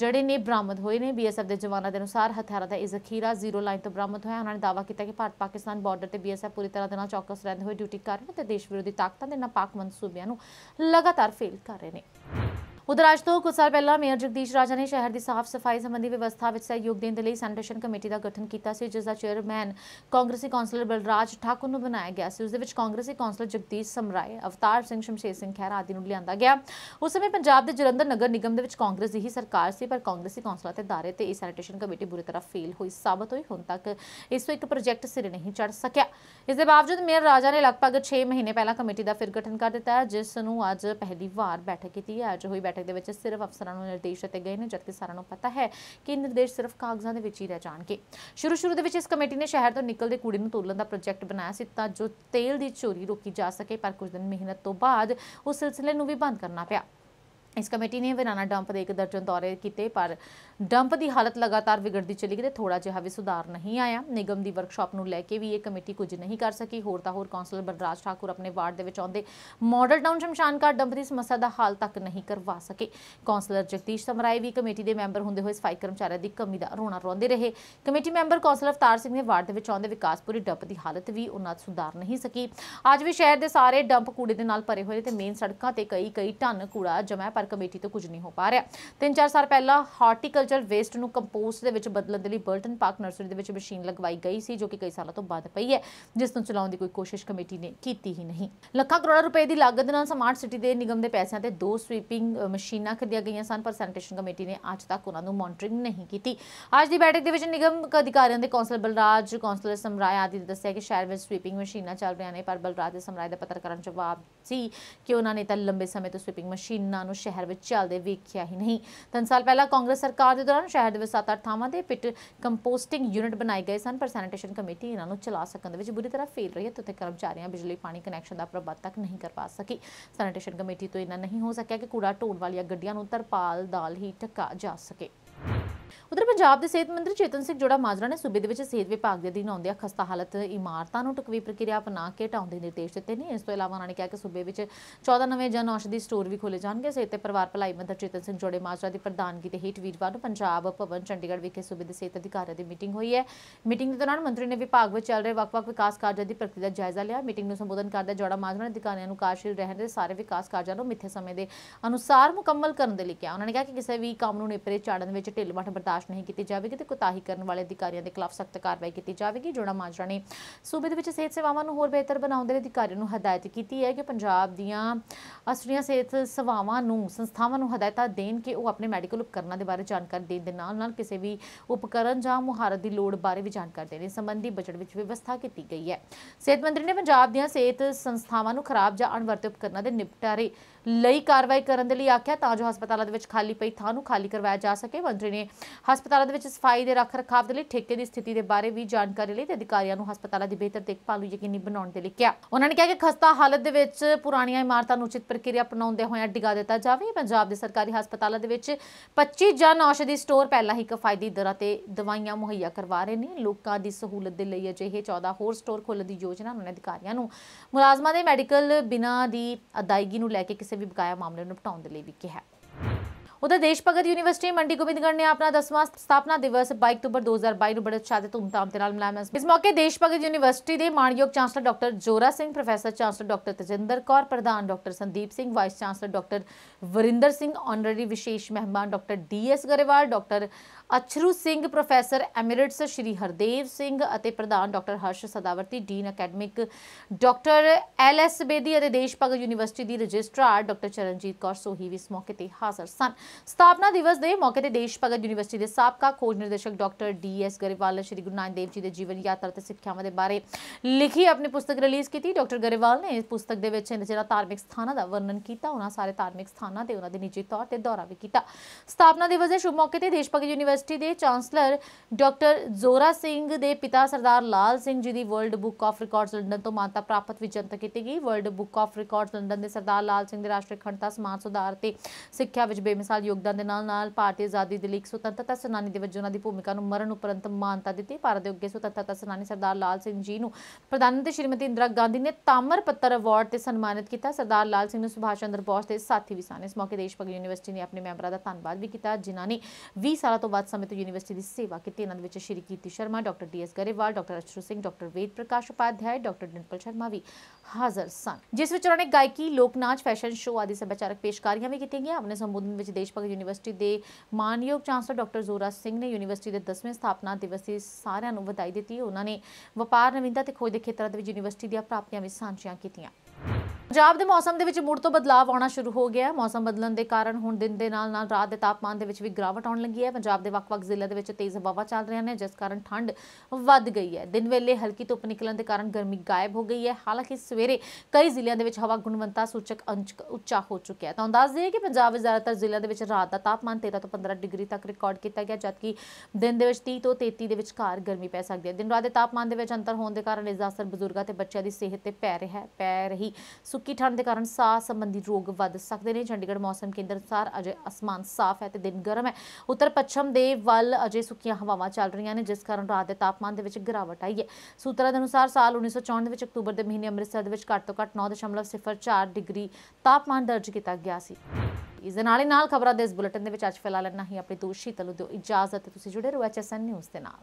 A: ਜਿਹੜੇ ਨੇ ਬਰਾਮਦ ਹੋਏ ਨੇ ਬੀਐਸਐਫ ਦੇ ਜਵਾਨਾਂ ਦੇ ਅਨੁਸਾਰ ਹਥਿਆਰਾਂ ਦਾ ਇਹ ਜ਼ਖੀਰਾ ਜ਼ੀਰੋ ਲਾਈਨ ਤੋਂ ਬਰਾਮਦ ਹੋਇਆ ਉਹਨਾਂ ਨੇ ਦਾਅਵਾ ਕੀਤਾ ਕਿ ਭਾਰਤ ਪਾਕਿਸਤਾਨ ਬਾਰਡਰ ਤੇ ਬੀਐਸਐਫ ਪੂਰੀ ਤਰ੍ਹਾਂ ਦੇ ਨਾਲ ਚੌਕਸ ਰਹਿੰਦੇ ਹੋਏ ਡਿਊਟੀ ਕਰ ਰਹੇ ਨੇ ਤੇ ਦੇਸ਼ ਵਿਰੋਧੀ ਤਾਕਤਾਂ ਦੇ ਨਾਪਾਕ ਮਨਸੂਬਿਆਂ ਨੂੰ ਲਗਾਤਾਰ ਫੇਲ ਕਰ ਰਹੇ ਨੇ ਉਧਰ ਅੱਜ ਤੋਂ ਕੁਝ ਸਾਲ ਪਹਿਲਾਂ ਮੇਅਰ ਜਗਦੀਸ਼ ਰਾਜਾ ਨੇ ਸ਼ਹਿਰ ਦੀ ਸਾਫ਼ ਸਫਾਈ ਸੰਬੰਧੀ ਵਿਵਸਥਾ ਵਿੱਚ ਸਹਿਯੋਗ ਦੇਣ ਦੇ ਲਈ ਸੈਨੀਟੇਸ਼ਨ ਕਮੇਟੀ ਦਾ ਗਠਨ ਕੀਤਾ ਸੀ ਜਿਸ ਦਾ ਚੇਅਰਮੈਨ ਕਾਂਗਰਸੀ ਕੌਂਸਲਰ ਬਲਰਾਜ ਠਾਕੁਰ ਨੂੰ ਬਣਾਇਆ ਗਿਆ ਸੀ ਉਸ ਦੇ ਵਿੱਚ ਕਾਂਗਰਸੀ ਕੌਂਸਲਰ ਜਗਦੀਸ਼ ਸਮਰਾਏ ਅਵਤਾਰ ਸਿੰਘ ਸ਼ਮਸ਼ੇਰ ਸਿੰਘ ਖਹਿਰਾ ਆਦਿ ਨੂੰ ਲਿਆਂਦਾ ਗਿਆ ਉਸ ਸਮੇਂ ਪੰਜਾਬ ਦੇ ਜਲੰਧਰ ਨਗਰ ਨਿਗਮ ਦੇ ਵਿੱਚ ਕਾਂਗਰਸ ਦੀ ਹੀ ਸਰਕਾਰ ਸੀ ਪਰ ਕਾਂਗਰਸੀ ਕੌਂਸਲਰ ਤੇ ਦਾਰੇ ਤੇ ਇਹ ਸੈਨੀਟੇਸ਼ਨ ਕਮੇਟੀ ਬੁਰੀ ਤਰ੍ਹਾਂ ਫੇਲ ਹੋਈ ਸਾਬਤ ਹੋਈ ਹੁਣ ਤੱਕ ਇਸ ਤੋਂ ਇੱਕ ਪ੍ਰੋਜੈਕਟ ਸਿਰੇ ਨਹੀਂ ਚੜ ਸਕਿਆ ਇਸ ਦੇ ਬਾਵਜੂਦ ਮੇਅਰ ਰਾਜਾ ਨੇ ਲਗਭਗ 6 ਮਹੀਨੇ ਪਹਿਲਾਂ ਕਮੇਟੀ ਦਾ ਫਿਰ ਗਠਨ ਕਰ ਦਿੱਤਾ ਜਿਸ ਨੂੰ ਅੱਜ ਪਹਿਲੀ ਵਾਰ ਬੈਠਕ ਕੀਤੀ ਹੈ ਅੱਜ ਹੋਈ ਬੈਠਕ ਬੈਠਕ ਦੇ ਵਿੱਚ ਸਿਰਫ ਅਫਸਰਾਂ ਨੂੰ ਨਿਰਦੇਸ਼ ਦਿੱਤੇ ਗਏ ਨੇ ਜਦਕਿ ਸਾਰਿਆਂ ਨੂੰ ਪਤਾ ਹੈ ਕਿ ਨਿਰਦੇਸ਼ ਸਿਰਫ ਕਾਗਜ਼ਾਂ ਦੇ ਵਿੱਚ ਹੀ ਰਹਿ ਜਾਣਗੇ ਸ਼ੁਰੂ ਸ਼ੁਰੂ ਦੇ ਵਿੱਚ ਇਸ ਕਮੇਟੀ ਨੇ ਸ਼ਹਿਰ ਤੋਂ ਨਿਕਲਦੇ ਕੂੜੇ ਨੂੰ ਤੋਲਣ ਦਾ ਪ੍ਰੋਜੈਕਟ ਬਣਾਇਆ ਸੀ ਤਾਂ ਜੋ ਤੇਲ ਦੀ ਚੋਰੀ ਰੋਕੀ ਜਾ ਸਕੇ ਪਰ ਕੁਝ ਦਿਨ ਮਿਹਨਤ ਤੋਂ ਬਾਅਦ ਉਸ ਸਿਲਸਿਲੇ ਨੂੰ ਵੀ ਬੰਦ ਕਰਨਾ ਪਿਆ ਇਸ ਕਮੇਟੀ ਨੇ ਵਿਰਾਨਾ ਡੰਪ ਦੇ ਇੱਕ ਦਰਜਨ ਦੌਰੇ ਕੀਤੇ ਪਰ ਡੰਪ ਦੀ ਹਾਲਤ ਲਗਾਤਾਰ ਵਿਗੜਦੀ ਚਲੀ ਗਈ ਤੇ ਥੋੜਾ ਜਿਹਾ ਵੀ ਸੁਧਾਰ ਨਹੀਂ ਆਇਆ ਨਿਗਮ ਦੀ ਵਰਕਸ਼ਾਪ ਨੂੰ ਲੈ ਕੇ ਵੀ ਇਹ ਕਮੇਟੀ ਕੁਝ ਨਹੀਂ ਕਰ ਸਕੀ ਹੋਰ ਤਾਂ ਹੋਰ ਕਾਉਂਸਲਰ ਬਲਰਾਜ ਠਾਕੁਰ ਆਪਣੇ ਵਾਰਡ ਦੇ ਵਿੱਚ ਆਉਂਦੇ ਮਾਡਲ ਟਾਊਨ ਸ਼ਮਸ਼ਾਨ ਘਾਟ ਡੰਪ ਦੀ ਸਮੱਸਿਆ ਦਾ ਹਾਲ ਤੱਕ ਨਹੀਂ ਕਰਵਾ ਸਕੇ ਕਾਉਂਸਲਰ ਜਗਦੀਸ਼ ਸਮਰਾਏ ਵੀ ਕਮੇਟੀ ਦੇ ਮੈਂਬਰ ਹੁੰਦੇ ਹੋਏ ਸਫਾਈ ਕਰਮਚਾਰੀਆਂ ਦੀ ਕਮੀ ਦਾ ਰੋਣਾ ਰੋਂਦੇ ਰਹੇ committee member councillor Aftar Singh ਨੇ ਵਾਰਡ ਦੇ ਵਿੱਚ ਆਉਂਦੇ ਵਿਕਾਸਪੁਰੀ ਡੰਪ ਦੀ ਹਾਲਤ ਵੀ ਉਹਨਾਂ ਸੁਧਾਰ ਨਹੀਂ ਸਕੀ ਅੱਜ ਵੀ ਸ਼ਹਿਰ ਦੇ ਸਾਰੇ ਡੰਪ ਕੂੜੇ ਦੇ ਨਾਲ ਭਰੇ ਹੋਏ ਤੇ ਮੇਨ ਸੜਕਾਂ ਤੇ ਕਈ ਕਈ ਟਨ ਕੂੜਾ ਜਮਾ ਪਰ ਕਮੇਟੀ ਤੋਂ ਕੁਝ ਨਹੀਂ ਹੋ ਪਾ ਰਿਹਾ 3-4 ਸਾਲ ਪਹਿਲਾਂ ਹਾਰਟੀਕਲਚਰ ਵੇਸਟ ਨੂੰ ਕੰਪੋਸਟ ਦੇ ਵਿੱਚ ਬਦਲਣ ਦੇ ਲਈ ਬਰਟਨ ਪਾਰਕ ਨਰਸਰੀ ਦੇ ਵਿੱਚ ਮਸ਼ੀਨ ਲਗਵਾਈ ਗਈ ਸੀ ਜੋ ਕਿ ਕਈ ਸਾਲਾਂ ਤੋਂ ਬੰਦ ਪਈ ਹੈ ਜਿਸ ਨੂੰ ਚਲਾਉਣ ਦੀ ਕੋਈ ਕੋਸ਼ਿਸ਼ ਕਮੇਟੀ ਨੇ ਕੀਤੀ ਹੀ ਨਹੀਂ ਲੱਖਾਂ ਕਰੋੜਾਂ ਰੁਪਏ ਦੀ ਲਾਗਤ ਨਾਲ ਸਮਾਰਟ ਸਿਟੀ ਦੇ ਨਿਗਮ ਦੇ ਪੈਸਿਆਂ ਤੇ ਦੋ ਸਵੀਪਿੰਗ ਮਸ਼ੀਨਾਂ ਖਰੀਦੀਆਂ ਗਈਆਂ ਸਨ ਪਰ ਸੈਨੀਟੇਸ਼ਨ ਕਮੇਟੀ ਨੇ ਅੱਜ ਤੱਕ ਉਹਨਾਂ ਨੂੰ ਮੋਨਿਟਰਿੰਗ ਨਹੀਂ ਕੀਤੀ ਅੱਜ ਦੀ ਬੈਠਕ ਦੇ ਵਿੱਚ ਨਿਗਮ ਅਧਿਕਾਰੀਆਂ ਦੇ ਕੌਂਸਲਰ ਬਲਰਾਜ ਕੌਂਸਲਰ ਸਮਰਾਏ ਆਦਿ ਨੇ ਦੱਸਿਆ ਕਿ ਸ਼ਹਿਰ ਵਿੱਚ ਸਵੀਪਿੰਗ ਮਸ਼ੀਨਾਂ ਚੱਲ ਰਹੀਆਂ ਨੇ ਪਰ ਬਲਰਾਜ ਦੇ ਦੇ ਪੱਤਰਕਾਰਾਂ ਜਵਾਬ ਸੀ ਕਿ ਉਹਨਾਂ ਨੇ ਤਾਂ ਲੰਬੇ ਸਮੇਂ ਤੋਂ ਸਵੀਪਿੰਗ ਮਸ਼ੀਨਾਂ ਨੂੰ ਸ਼ਹਿਰ ਵਿੱਚ ਚੱਲਦੇ ਵੇਖਿਆ ਹੀ ਨਹੀਂ ਤਿੰਨ ਸਾਲ ਪਹਿਲਾਂ ਕਾਂਗਰਸ ਸਰਕਾਰ ਦੇ ਦੌਰਾਨ ਸ਼ਹਿਰ ਦੇ ਵਿੱਚ 7-8 ਥਾਵਾਂ ਤੇ ਪਿੱਟ ਕੰਪੋਸਟਿੰਗ ਯੂਨਿਟ ਬਣਾਏ ਗਏ ਸਨ ਪਰ ਸੈਨੀਟੇਸ਼ਨ ਕਮੇਟੀ ਇਹਨਾਂ ਨੂੰ ਚਲਾ ਸਕਣ ਦੇ ਵਿੱਚ ਬੁਰੀ ਤਰ੍ਹਾਂ ਫੇਲ ਰਹੀ ਹੈ ਤੇ ਕਰਮਚਾਰੀਆਂ ਬਿਜਲੀ ਪਾਣੀ ਕਨੈਕਸ਼ਨ ਦਾ ਪ੍ਰਬੰਧ ਤੱਕ ਨਹੀਂ ਕਰਵਾ ਸਕੀ ਸੈਨੀਟੇਸ਼ਨ ਕਮੇਟੀ ਤੋਂ ਇਹਨਾਂ ਨਹੀਂ ਹੋ ਸਕਿਆ ਕਿ ਕੂੜਾ ਢੋਣ ਵਾਲੀਆਂ ਗੱਡੀਆਂ ਨੂੰ ਤਰਪਾਲ ਦਾਲ ਹੀ ਟਕਾ ਜਾ ਸਕੇ ਉਧਰ ਪੰਜਾਬ ਦੇ ਸਿਹਤ ਮੰਤਰੀ ਚੇਤਨ ਸਿੰਘ ਜੋੜਾ ਮਾਜਰਾ ਨੇ ਸੂਬੇ ਦੇ ਵਿੱਚ ਸਿਹਤ ਵਿਭਾਗ ਦੇ ਅਧੀਨ ਆਉਂਦੇ ਖਸਤਾ ਹਾਲਤ ਇਮਾਰਤਾਂ ਨੂੰ ਟਕਵੀ ਪ੍ਰਕਿਰਿਆ ਅਪਣਾ ਕੇ ਢਾਉਣ ਦੇ ਨਿਰਦੇਸ਼ ਦਿੱਤੇ ਨੇ ਇਸ ਤੋਂ ਇਲਾਵਾ ਉਹਨਾਂ ਨੇ ਕਿਹਾ ਕਿ ਸੂਬੇ ਵਿੱਚ 14 ਨਵੇਂ ਜਨ ਔਸ਼ਧੀ ਸਟੋਰ ਵੀ ਖੋਲੇ ਜਾਣਗੇ ਸਿਹਤ ਤੇ ਪਰਿਵਾਰ ਭਲਾਈ ਮੰਤਰੀ ਚੇਤਨ ਸਿੰਘ ਜੋੜੇ ਮਾਜਰਾ ਦੀ ਪ੍ਰਧਾਨਗੀ ਤੇ ਹੇਠ ਵੀਰਵਾਰ ਨੂੰ ਪੰਜਾਬ ਭਵਨ ਚੰਡੀਗੜ੍ਹ ਵਿਖੇ ਸੂਬੇ ਦੇ ਸਿਹਤ ਅਧਿਕਾਰੀਆਂ ਦੀ ਮੀਟਿੰਗ ਹੋਈ ਹੈ ਮੀਟਿੰਗ ਦੇ ਦੌਰਾਨ ਮੰਤਰੀ ਨੇ ਵਿਭਾਗ ਵਿੱਚ ਚੱਲ ਰਹੇ ਵੱਖ-ਵੱਖ ਵਿਕਾਸ ਕਾਰਜਾਂ ਦੀ ਪ੍ਰਕਿਰਿਆ ਦਾ ਜਾਇਜ਼ਾ ਲਿਆ ਮੀਟਿੰਗ ਨੂੰ ਸੰਬੋਧਨ ਕਰਦਿਆਂ ਜੋੜਾ ਮਾਜਰਾ ਨੇ ਅਧਿਕਾਰੀਆਂ ਨੂੰ ਕਾਰਜਸ਼ੀਲ ਰਹਿਣ ਦੇ ਸਾਰੇ ਵਿਕਾਸ ਕਾਰਜਾਂ ਨੂੰ ਮਿੱਥੇ ਸਮੇਂ ਦੇ ਅਨੁਸਾਰ ਮੁਕੰਮਲ ਕਰਨ ਦੇ ਲਈ ਕਿਹਾ ਉਹਨਾਂ ਨੇ ਕਿਹਾ ਕਿ ਕਿਸੇ ਵੀ ਕੰਮ ਨੂੰ ਨੇਪਰੇ ਚਾੜਨ ਵਿੱਚ ਢਿੱਲ ਢਿੱਲਮੱਠ ਬਰਦਾਸ਼ਤ ਨਹੀਂ ਕੀਤੀ ਜਾਵੇਗੀ ਤੇ ਕੁਤਾਹੀ ਕਰਨ ਵਾਲੇ ਅਧਿਕਾਰੀਆਂ ਦੇ ਖਿਲਾਫ ਸਖਤ ਕਾਰਵਾਈ ਕੀਤੀ ਜਾਵੇਗੀ ਜੋੜਾ ਮਾਜਰਾ ਨੇ ਸੂਬੇ ਦੇ ਵਿੱਚ ਸਿਹਤ ਸੇਵਾਵਾਂ ਨੂੰ ਹੋਰ ਬਿਹਤਰ ਬਣਾਉਣ ਦੇ ਲਈ ਅਧਿਕਾਰੀਆਂ ਨੂੰ ਹਦਾਇਤ ਕੀਤੀ ਹੈ ਕਿ ਪੰਜਾਬ ਦੀਆਂ ਅਸਰੀਆਂ ਸਿਹਤ ਸੇਵਾਵਾਂ ਨੂੰ ਸੰਸਥਾਵਾਂ ਨੂੰ ਹਦਾਇਤਾਂ ਦੇਣ ਕਿ ਉਹ ਆਪਣੇ ਮੈਡੀਕਲ ਉਪਕਰਨਾਂ ਦੇ ਬਾਰੇ ਜਾਣਕਾਰੀ ਦੇਣ ਦੇ ਨਾਲ ਨਾਲ ਕਿਸੇ ਵੀ ਉਪਕਰਨ ਜਾਂ ਮੁਹਾਰਤ ਦੀ ਲੋੜ ਬਾਰੇ ਵੀ ਜਾਣਕਾਰੀ ਦੇਣ ਸੰਬੰਧੀ ਬਜਟ ਵਿੱਚ ਵਿਵਸਥਾ ਕੀਤੀ ਗਈ ਹੈ ਸਿਹਤ ਮੰਤਰੀ ਨੇ ਪੰਜਾਬ ਦੀਆਂ ਸਿਹਤ ਸੰਸਥਾਵਾਂ ਨੂੰ ਖਰਾਬ ਜਾਂ ਅਣਵਰਤੇ ਉਪਕਰਨਾਂ ਦੇ ਨਿਪਟਾਰੇ ਲਈ ਕਾਰਵਾਈ ਕਰਨ ਦੇ ਲਈ ਆਖਿਆ ਤਾਂ ਜੋ ਹਸਪਤਾਲਾਂ ਦੇ ਵਿੱਚ ਖਾਲੀ ਪਈ ਥਾਂ ਨੂੰ ਖਾਲੀ ਕਰਵਾਇਆ ਜਾ ਸਕੇ ਮੰਤਰੀ ਨੇ ਹਸਪਤਾਲਾਂ ਦੇ ਵਿੱਚ ਸਫਾਈ ਦੇ ਰੱਖ ਰਖਾਵ ਦੇ ਲਈ ਠੇਕੇ ਦੀ ਸਥਿਤੀ ਦੇ ਬਾਰੇ ਵੀ ਜਾਣਕਾਰੀ ਲਈ ਤੇ ਅਧਿਕਾਰੀਆਂ ਨੂੰ ਹਸਪਤਾਲਾਂ ਦੀ ਬਿਹਤਰ ਦੇਖਭਾਲ ਨੂੰ ਯਕੀਨੀ ਬਣਾਉਣ ਦੇ ਲਈ ਕਿਹਾ ਉਹਨਾਂ ਨੇ ਕਿਹਾ ਕਿ ਖਸਤਾ ਹਾਲਤ ਦੇ ਵਿੱਚ ਪੁਰਾਣੀਆਂ ਇਮਾਰਤਾਂ ਨੂੰ ਉਚਿਤ ਪ੍ਰਕਿਰਿਆ ਅਪਣਾਉਂਦੇ ਹੋਏ ਡਿਗਾ ਦਿੱਤਾ ਜਾਵੇ ਪੰਜਾਬ ਦੇ ਸਰਕਾਰੀ ਹਸਪਤਾਲਾਂ ਦੇ ਵਿੱਚ 25 ਜਨ ਔਸ਼ਧੀ ਸਟੋਰ ਪਹਿਲਾਂ ਹੀ ਕਿਫਾਇਤੀ ਦਰਾਂ ਤੇ ਦਵਾਈਆਂ ਮੁਹੱਈਆ ਕਰਵਾ ਰਹੇ ਨੇ ਲੋਕਾਂ ਦੀ ਸਹੂਲਤ ਦੇ ਲਈ ਅਜਿਹੇ 14 ਹੋਰ ਸਟੋਰ ਖੋਲ੍ਹਣ ਦੀ ਯੋਜਨਾ ਉਹਨਾਂ ਨੇ ਅਧਿਕਾਰੀਆਂ ਨੂੰ ਮੁਲਾਜ਼ਮਾਂ ਦੇ ਮੈਡੀਕਲ ਬਿਨਾ ਦੀ ਅਦਾਇਗੀ ਨੂੰ ਲੈ ਕੇ ਕਿਸੇ ਵੀ ਬਕਾਇਆ ਮਾਮਲੇ ਨੂੰ ਨਿਪਟਾਉਣ ਦੇ ਲਈ ਵੀ ਕਿਹਾ ਉਧਰ ਦੇਸ਼ ਭਗਤ ਯੂਨੀਵਰਸਿਟੀ ਮੰਡੀ ਗੋਬਿੰਦਗੜ੍ਹ ਨੇ ਆਪਣਾ 10ਵਾਂ ਸਥਾਪਨਾ ਦਿਵਸ 22 ਅਕਤੂਬਰ 2022 ਨੂੰ ਬੜੇ ਸ਼ਾਦਤ ਧੂਮਧਾਮ ਦੇ ਨਾਲ ਮਨਾਇਆ ਇਸ ਮੌਕੇ ਦੇਸ਼ ਭਗਤ ਯੂਨੀਵਰਸਿਟੀ ਦੇ ਮਾਣਯੋਗ chancellor doctor Jora Singh professor chancellor doctor Tajinder Kaur ਪ੍ਰਧਾਨ doctor Sandeep Singh vice chancellor doctor Varinder Singh honorary ਵਿਸ਼ੇਸ਼ ਮਹਿਮਾਨ doctor D S Grewal doctor Achhru Singh professor emeritus Shri Hardev Singh ਅਤੇ ਪ੍ਰਧਾਨ doctor Harsh Sadavarti dean academic doctor L S Bedi ਅਤੇ ਦੇਸ਼ ਭਗਤ ਯੂਨੀਵਰਸਿਟੀ ਦੀ ਰਜਿਸਟਰਾਰ ਡਾਕਟਰ ਚਰਨਜੀਤ ਕੌਰ ਸੋਹੀ ਵੀ ਇਸ ਮੌਕੇ ਤੇ ਹਾਜ਼ਰ ਸਨ ਸਥਾਪਨਾ ਦਿਵਸ ਦੇ ਮੌਕੇ ਤੇ ਦੇਸ਼ ਭਗਤ ਯੂਨੀਵਰਸਿਟੀ ਦੇ ਸਾਬਕਾ ਖੋਜ ਨਿਰਦੇਸ਼ਕ ਡਾਕਟਰ ਡੀ ਐਸ ਗਰੇਵਾਲ ਨੇ ਸ਼੍ਰੀ ਗੁਰੂ ਨਾਨਕ ਦੇਵ ਜੀ ਦੇ ਜੀਵਨ ਯਾਤਰਾ ਤੇ ਸਿੱਖਿਆਵਾਂ ਦੇ ਬਾਰੇ ਲਿਖੀ ਆਪਣੀ ਪੁਸਤਕ ਰਿਲੀਜ਼ ਕੀਤੀ ਡਾਕਟਰ ਗਰੇਵਾਲ ਨੇ ਇਸ ਪੁਸਤਕ ਦੇ ਵਿੱਚ ਜਿਹੜਾ ਧਾਰਮਿਕ ਸਥਾਨਾਂ ਦਾ ਵਰਣਨ ਕੀਤਾ ਉਹਨਾਂ ਸਾਰੇ ਧਾਰਮਿਕ ਸਥਾਨਾਂ ਤੇ ਉਹਨਾਂ ਦੇ ਨਿੱਜੀ ਤੌਰ ਤੇ ਦੌਰਾ ਵੀ ਕੀਤਾ ਸਥਾਪਨਾ ਦਿਵਸ ਦੇ ਸ਼ੁਭ ਮੌਕੇ ਤੇ ਦੇਸ਼ ਭਗਤ ਯੂਨੀਵਰਸਿਟੀ ਯੂਨੀਵਰਸਿਟੀ ਦੇ ਚਾਂਸਲਰ ਡਾਕਟਰ ਜ਼ੋਰਾ ਸਿੰਘ ਦੇ ਪਿਤਾ ਸਰਦਾਰ ਲਾਲ ਸਿੰਘ ਜੀ ਦੀ World Book of Records London ਤੋਂ ਮਾਨਤਾ ਪ੍ਰਾਪਤ ਵੀ ਜਨਤਕ ਕੀਤੀ ਗਈ World Book of Records London ਦੇ ਸਰਦਾਰ ਲਾਲ ਸਿੰਘ ਦੇ ਰਾਸ਼ਟਰੀ ਖੰਡਤਾ ਸਮਾਜ ਸੁਧਾਰ ਤੇ ਸਿੱਖਿਆ ਵਿੱਚ ਬੇਮਿਸਾਲ ਯੋਗਦਾਨ ਦੇ ਨਾਲ ਨਾਲ ਭਾਰਤੀ ਆਜ਼ਾਦੀ ਦੇ ਲਈ ਸੁਤੰਤਰਤਾ ਸੈਨਾਨੀ ਦੇ ਵਜੋਂ ਉਹਨਾਂ ਦੀ ਭੂਮਿਕਾ ਨੂੰ ਮਰਨ ਉਪਰੰਤ ਮਾਨਤਾ ਦਿੱਤੀ ਭਾਰਤ ਦੇ ਉੱਗੇ ਸੁਤੰਤਰਤਾ ਸੈਨਾਨੀ ਸਰਦਾਰ ਲਾਲ ਸਿੰਘ ਜੀ ਨੂੰ ਪ੍ਰਧਾਨ ਮੰਤਰੀ ਸ਼੍ਰੀਮਤੀ ਇੰਦਰਾ ਗਾਂਧੀ ਨੇ ਤਾਮਰ ਪੱਤਰ ਅਵਾਰਡ ਤੇ ਸਨਮਾਨਿਤ ਕੀਤਾ ਸਰਦਾਰ ਲਾਲ ਸਿੰਘ ਨੂੰ ਸੁਭਾਸ਼ ਚੰਦਰ ਬੋਸ ਦੇ ਸਾਥੀ ਵੀ ਸਨ ਇਸ ਮੌਕੇ ਦੇਸ਼ ਭਗਤ ਯੂਨੀਵਰਸਿਟੀ ਨੇ ਆਪਣੇ ਮੈਂਬਰਾਂ ਦਾ ਧੰਨਵਾਦ ਵੀ ਕੀਤਾ ਜਿਨ੍ਹਾਂ ਨੇ 20 ਸਾਲਾਂ ਤੋਂ ਵੱਧ ਸਮੇਂ ਯੂਨੀਵਰਸਿਟੀ ਦੀ ਸੇਵਾ ਕੀਤੀ ਇਹਨਾਂ ਦੇ ਵਿੱਚ ਸ਼੍ਰੀ ਕੀਤੀ Sharma doctor DS Grewal doctor Ashru Singh doctor Ved Prakash Upadhyay doctor Dimple Sharma ਵੀ ਹਾਜ਼ਰ ਸਨ ਜਿਸ ਵਿੱਚ ਉਹਨਾਂ ਨੇ ਗਾਇਕੀ ਲੋਕ ਨਾਚ ਫੈਸ਼ਨ ਸ਼ੋਅ ਆਦਿ ਸੱਭਿਆਚਾਰਕ ਪੇਸ਼ਕਾਰੀਆਂ ਵੀ ਕੀਤੀਆਂ ਗਈਆਂ ਆਪਣੇ ਸੰਬੋਧਨ ਵਿੱਚ ਦੇਸ਼ ਯੂਨੀਵਰਸਿਟੀ ਦੇ ਮਾਨਯੋਗ ਚਾਂਸਲਰ ਡਾਕਟਰ ਜ਼ੋਰਾ ਸਿੰਘ ਨੇ ਯੂਨੀਵਰਸਿਟੀ ਦੇ 10ਵੇਂ ਸਥਾਪਨਾ ਦਿਵਸ ਦੀ ਸਾਰਿਆਂ ਨੂੰ ਵਧਾਈ ਦਿੱਤੀ ਉਹਨਾਂ ਨੇ ਵਪਾਰ ਨਵੀਨਤਾ ਤੇ ਖੋਜ ਦੇ ਖੇਤਰਾਂ ਦੇ ਵਿੱਚ ਯੂਨੀਵਰਸਿਟੀ ਦੀਆਂ ਪ੍ਰਾਪਤੀਆਂ ਵੀ ਸਾਂਝੀਆਂ ਕੀਤੀਆਂ ਪੰਜਾਬ ਦੇ ਮੌਸਮ ਦੇ ਵਿੱਚ ਮੁੜ ਤੋਂ ਬਦਲਾਅ ਆਉਣਾ ਸ਼ੁਰੂ ਹੋ ਗਿਆ ਮੌਸਮ ਬਦਲਣ ਦੇ ਕਾਰਨ ਹੁਣ ਦਿਨ ਦੇ ਨਾਲ ਨਾਲ ਰਾਤ ਦੇ ਤਾਪਮਾਨ ਦੇ ਵਿੱਚ ਵੀ ਗਿਰਾਵਟ ਆਉਣ ਲੱਗੀ ਹੈ ਪੰਜਾਬ ਦੇ ਵੱਖ-ਵੱਖ ਜ਼ਿਲ੍ਹਿਆਂ ਦੇ ਵਿੱਚ ਤੇਜ਼ ਹਵਾਵਾਂ ਚੱਲ ਰਹੀਆਂ ਨੇ ਜਿਸ ਕਾਰਨ ਠੰਡ ਵੱਧ ਗਈ ਹੈ ਦਿਨ ਵੇਲੇ ਹਲਕੀ ਧੁੱਪ ਨਿਕਲਣ ਦੇ ਕਾਰਨ ਗਰਮੀ ਗਾਇਬ ਹੋ ਗਈ ਹੈ ਹਾਲਾਂਕਿ ਸਵੇਰੇ ਕਈ ਜ਼ਿਲ੍ਹਿਆਂ ਦੇ ਵਿੱਚ ਹਵਾ ਗੁਣਵੱਤਾ ਸੂਚਕ ਅੰਸ਼ ਉੱਚਾ ਹੋ ਚੁੱਕਿਆ ਤਾਂ ਅੰਦਾਜ਼ ਹੈ ਕਿ ਪੰਜਾਬ ਦੇ ਜ਼ਿਆਦਾਤਰ ਜ਼ਿਲ੍ਹਿਆਂ ਦੇ ਵਿੱਚ ਰਾਤ ਦਾ ਤਾਪਮਾਨ 13 ਤੋਂ 15 ਡਿਗਰੀ ਤੱਕ ਰਿਕਾਰਡ ਕੀਤਾ ਗਿਆ ਜਦਕਿ ਦਿਨ ਦੇ ਵਿੱਚ 30 ਤੋਂ 33 ਦੇ ਵਿਚਕਾਰ ਗਰਮੀ ਪੈ ਸਕਦੀ ਹੈ ਦਿਨ ਰਾਤ ਦੇ ਤਾਪਮਾਨ ਦੇ ਵਿੱਚ ਅੰਤਰ ਹੋਣ ਦੇ ਕਾਰਨ ਇਸ ਦਾ ਅਸਰ ਬਜ਼ੁਰਗਾਂ ਤੇ ਬੱਚਿਆਂ ਦੀ ਸਿਹਤ ਤੇ ਪੈ ਰਿਹਾ ਹੈ ਪੈ ਰਹੀ ਸੁੱਕੀ ਹਲਕੀ ਠੰਡ ਦੇ ਕਾਰਨ ਸਾਹ ਸੰਬੰਧੀ ਰੋਗ ਵੱਧ ਸਕਦੇ ਨੇ ਚੰਡੀਗੜ੍ਹ ਮੌਸਮ ਕੇਂਦਰ ਅਨੁਸਾਰ ਅਜੇ ਅਸਮਾਨ ਸਾਫ਼ ਹੈ ਤੇ ਦਿਨ ਗਰਮ ਹੈ ਉੱਤਰ ਪੱਛਮ ਦੇ ਵੱਲ ਅਜੇ ਸੁੱਕੀਆਂ ਹਵਾਵਾਂ ਚੱਲ ਰਹੀਆਂ ਨੇ ਜਿਸ ਕਾਰਨ ਰਾਤ ਦੇ ਤਾਪਮਾਨ ਦੇ ਵਿੱਚ ਗਿਰਾਵਟ ਆਈ ਹੈ ਸੂਤਰਾਂ ਦੇ ਅਨੁਸਾਰ ਸਾਲ 1954 ਦੇ ਵਿੱਚ ਅਕਤੂਬਰ ਦੇ ਮਹੀਨੇ ਅੰਮ੍ਰਿਤਸਰ ਦੇ ਵਿੱਚ ਘੱਟ ਤੋਂ ਘੱਟ 9.04 ਡਿਗਰੀ ਤਾਪਮਾਨ ਦਰਜ ਕੀਤਾ ਗਿਆ ਸੀ ਇਸ ਦੇ ਨਾਲ ਹੀ ਨਾਲ ਖਬਰਾਂ ਦੇ ਇਸ ਬੁਲੇਟਿਨ ਦੇ ਵਿੱਚ ਅੱਜ ਫਿਲਹਾਲ ਇੰਨਾ ਹੀ ਆਪਣੇ ਦੋਸ਼ੀ ਸ਼ੀਤਲ ਦਿਓ ਇਜਾਜ਼ਤ ਤੁਸੀਂ ਜੁੜੇ ਰਹੋ ਐਚਐਸਐਨ ਨਿਊਜ਼ ਦੇ ਨਾਲ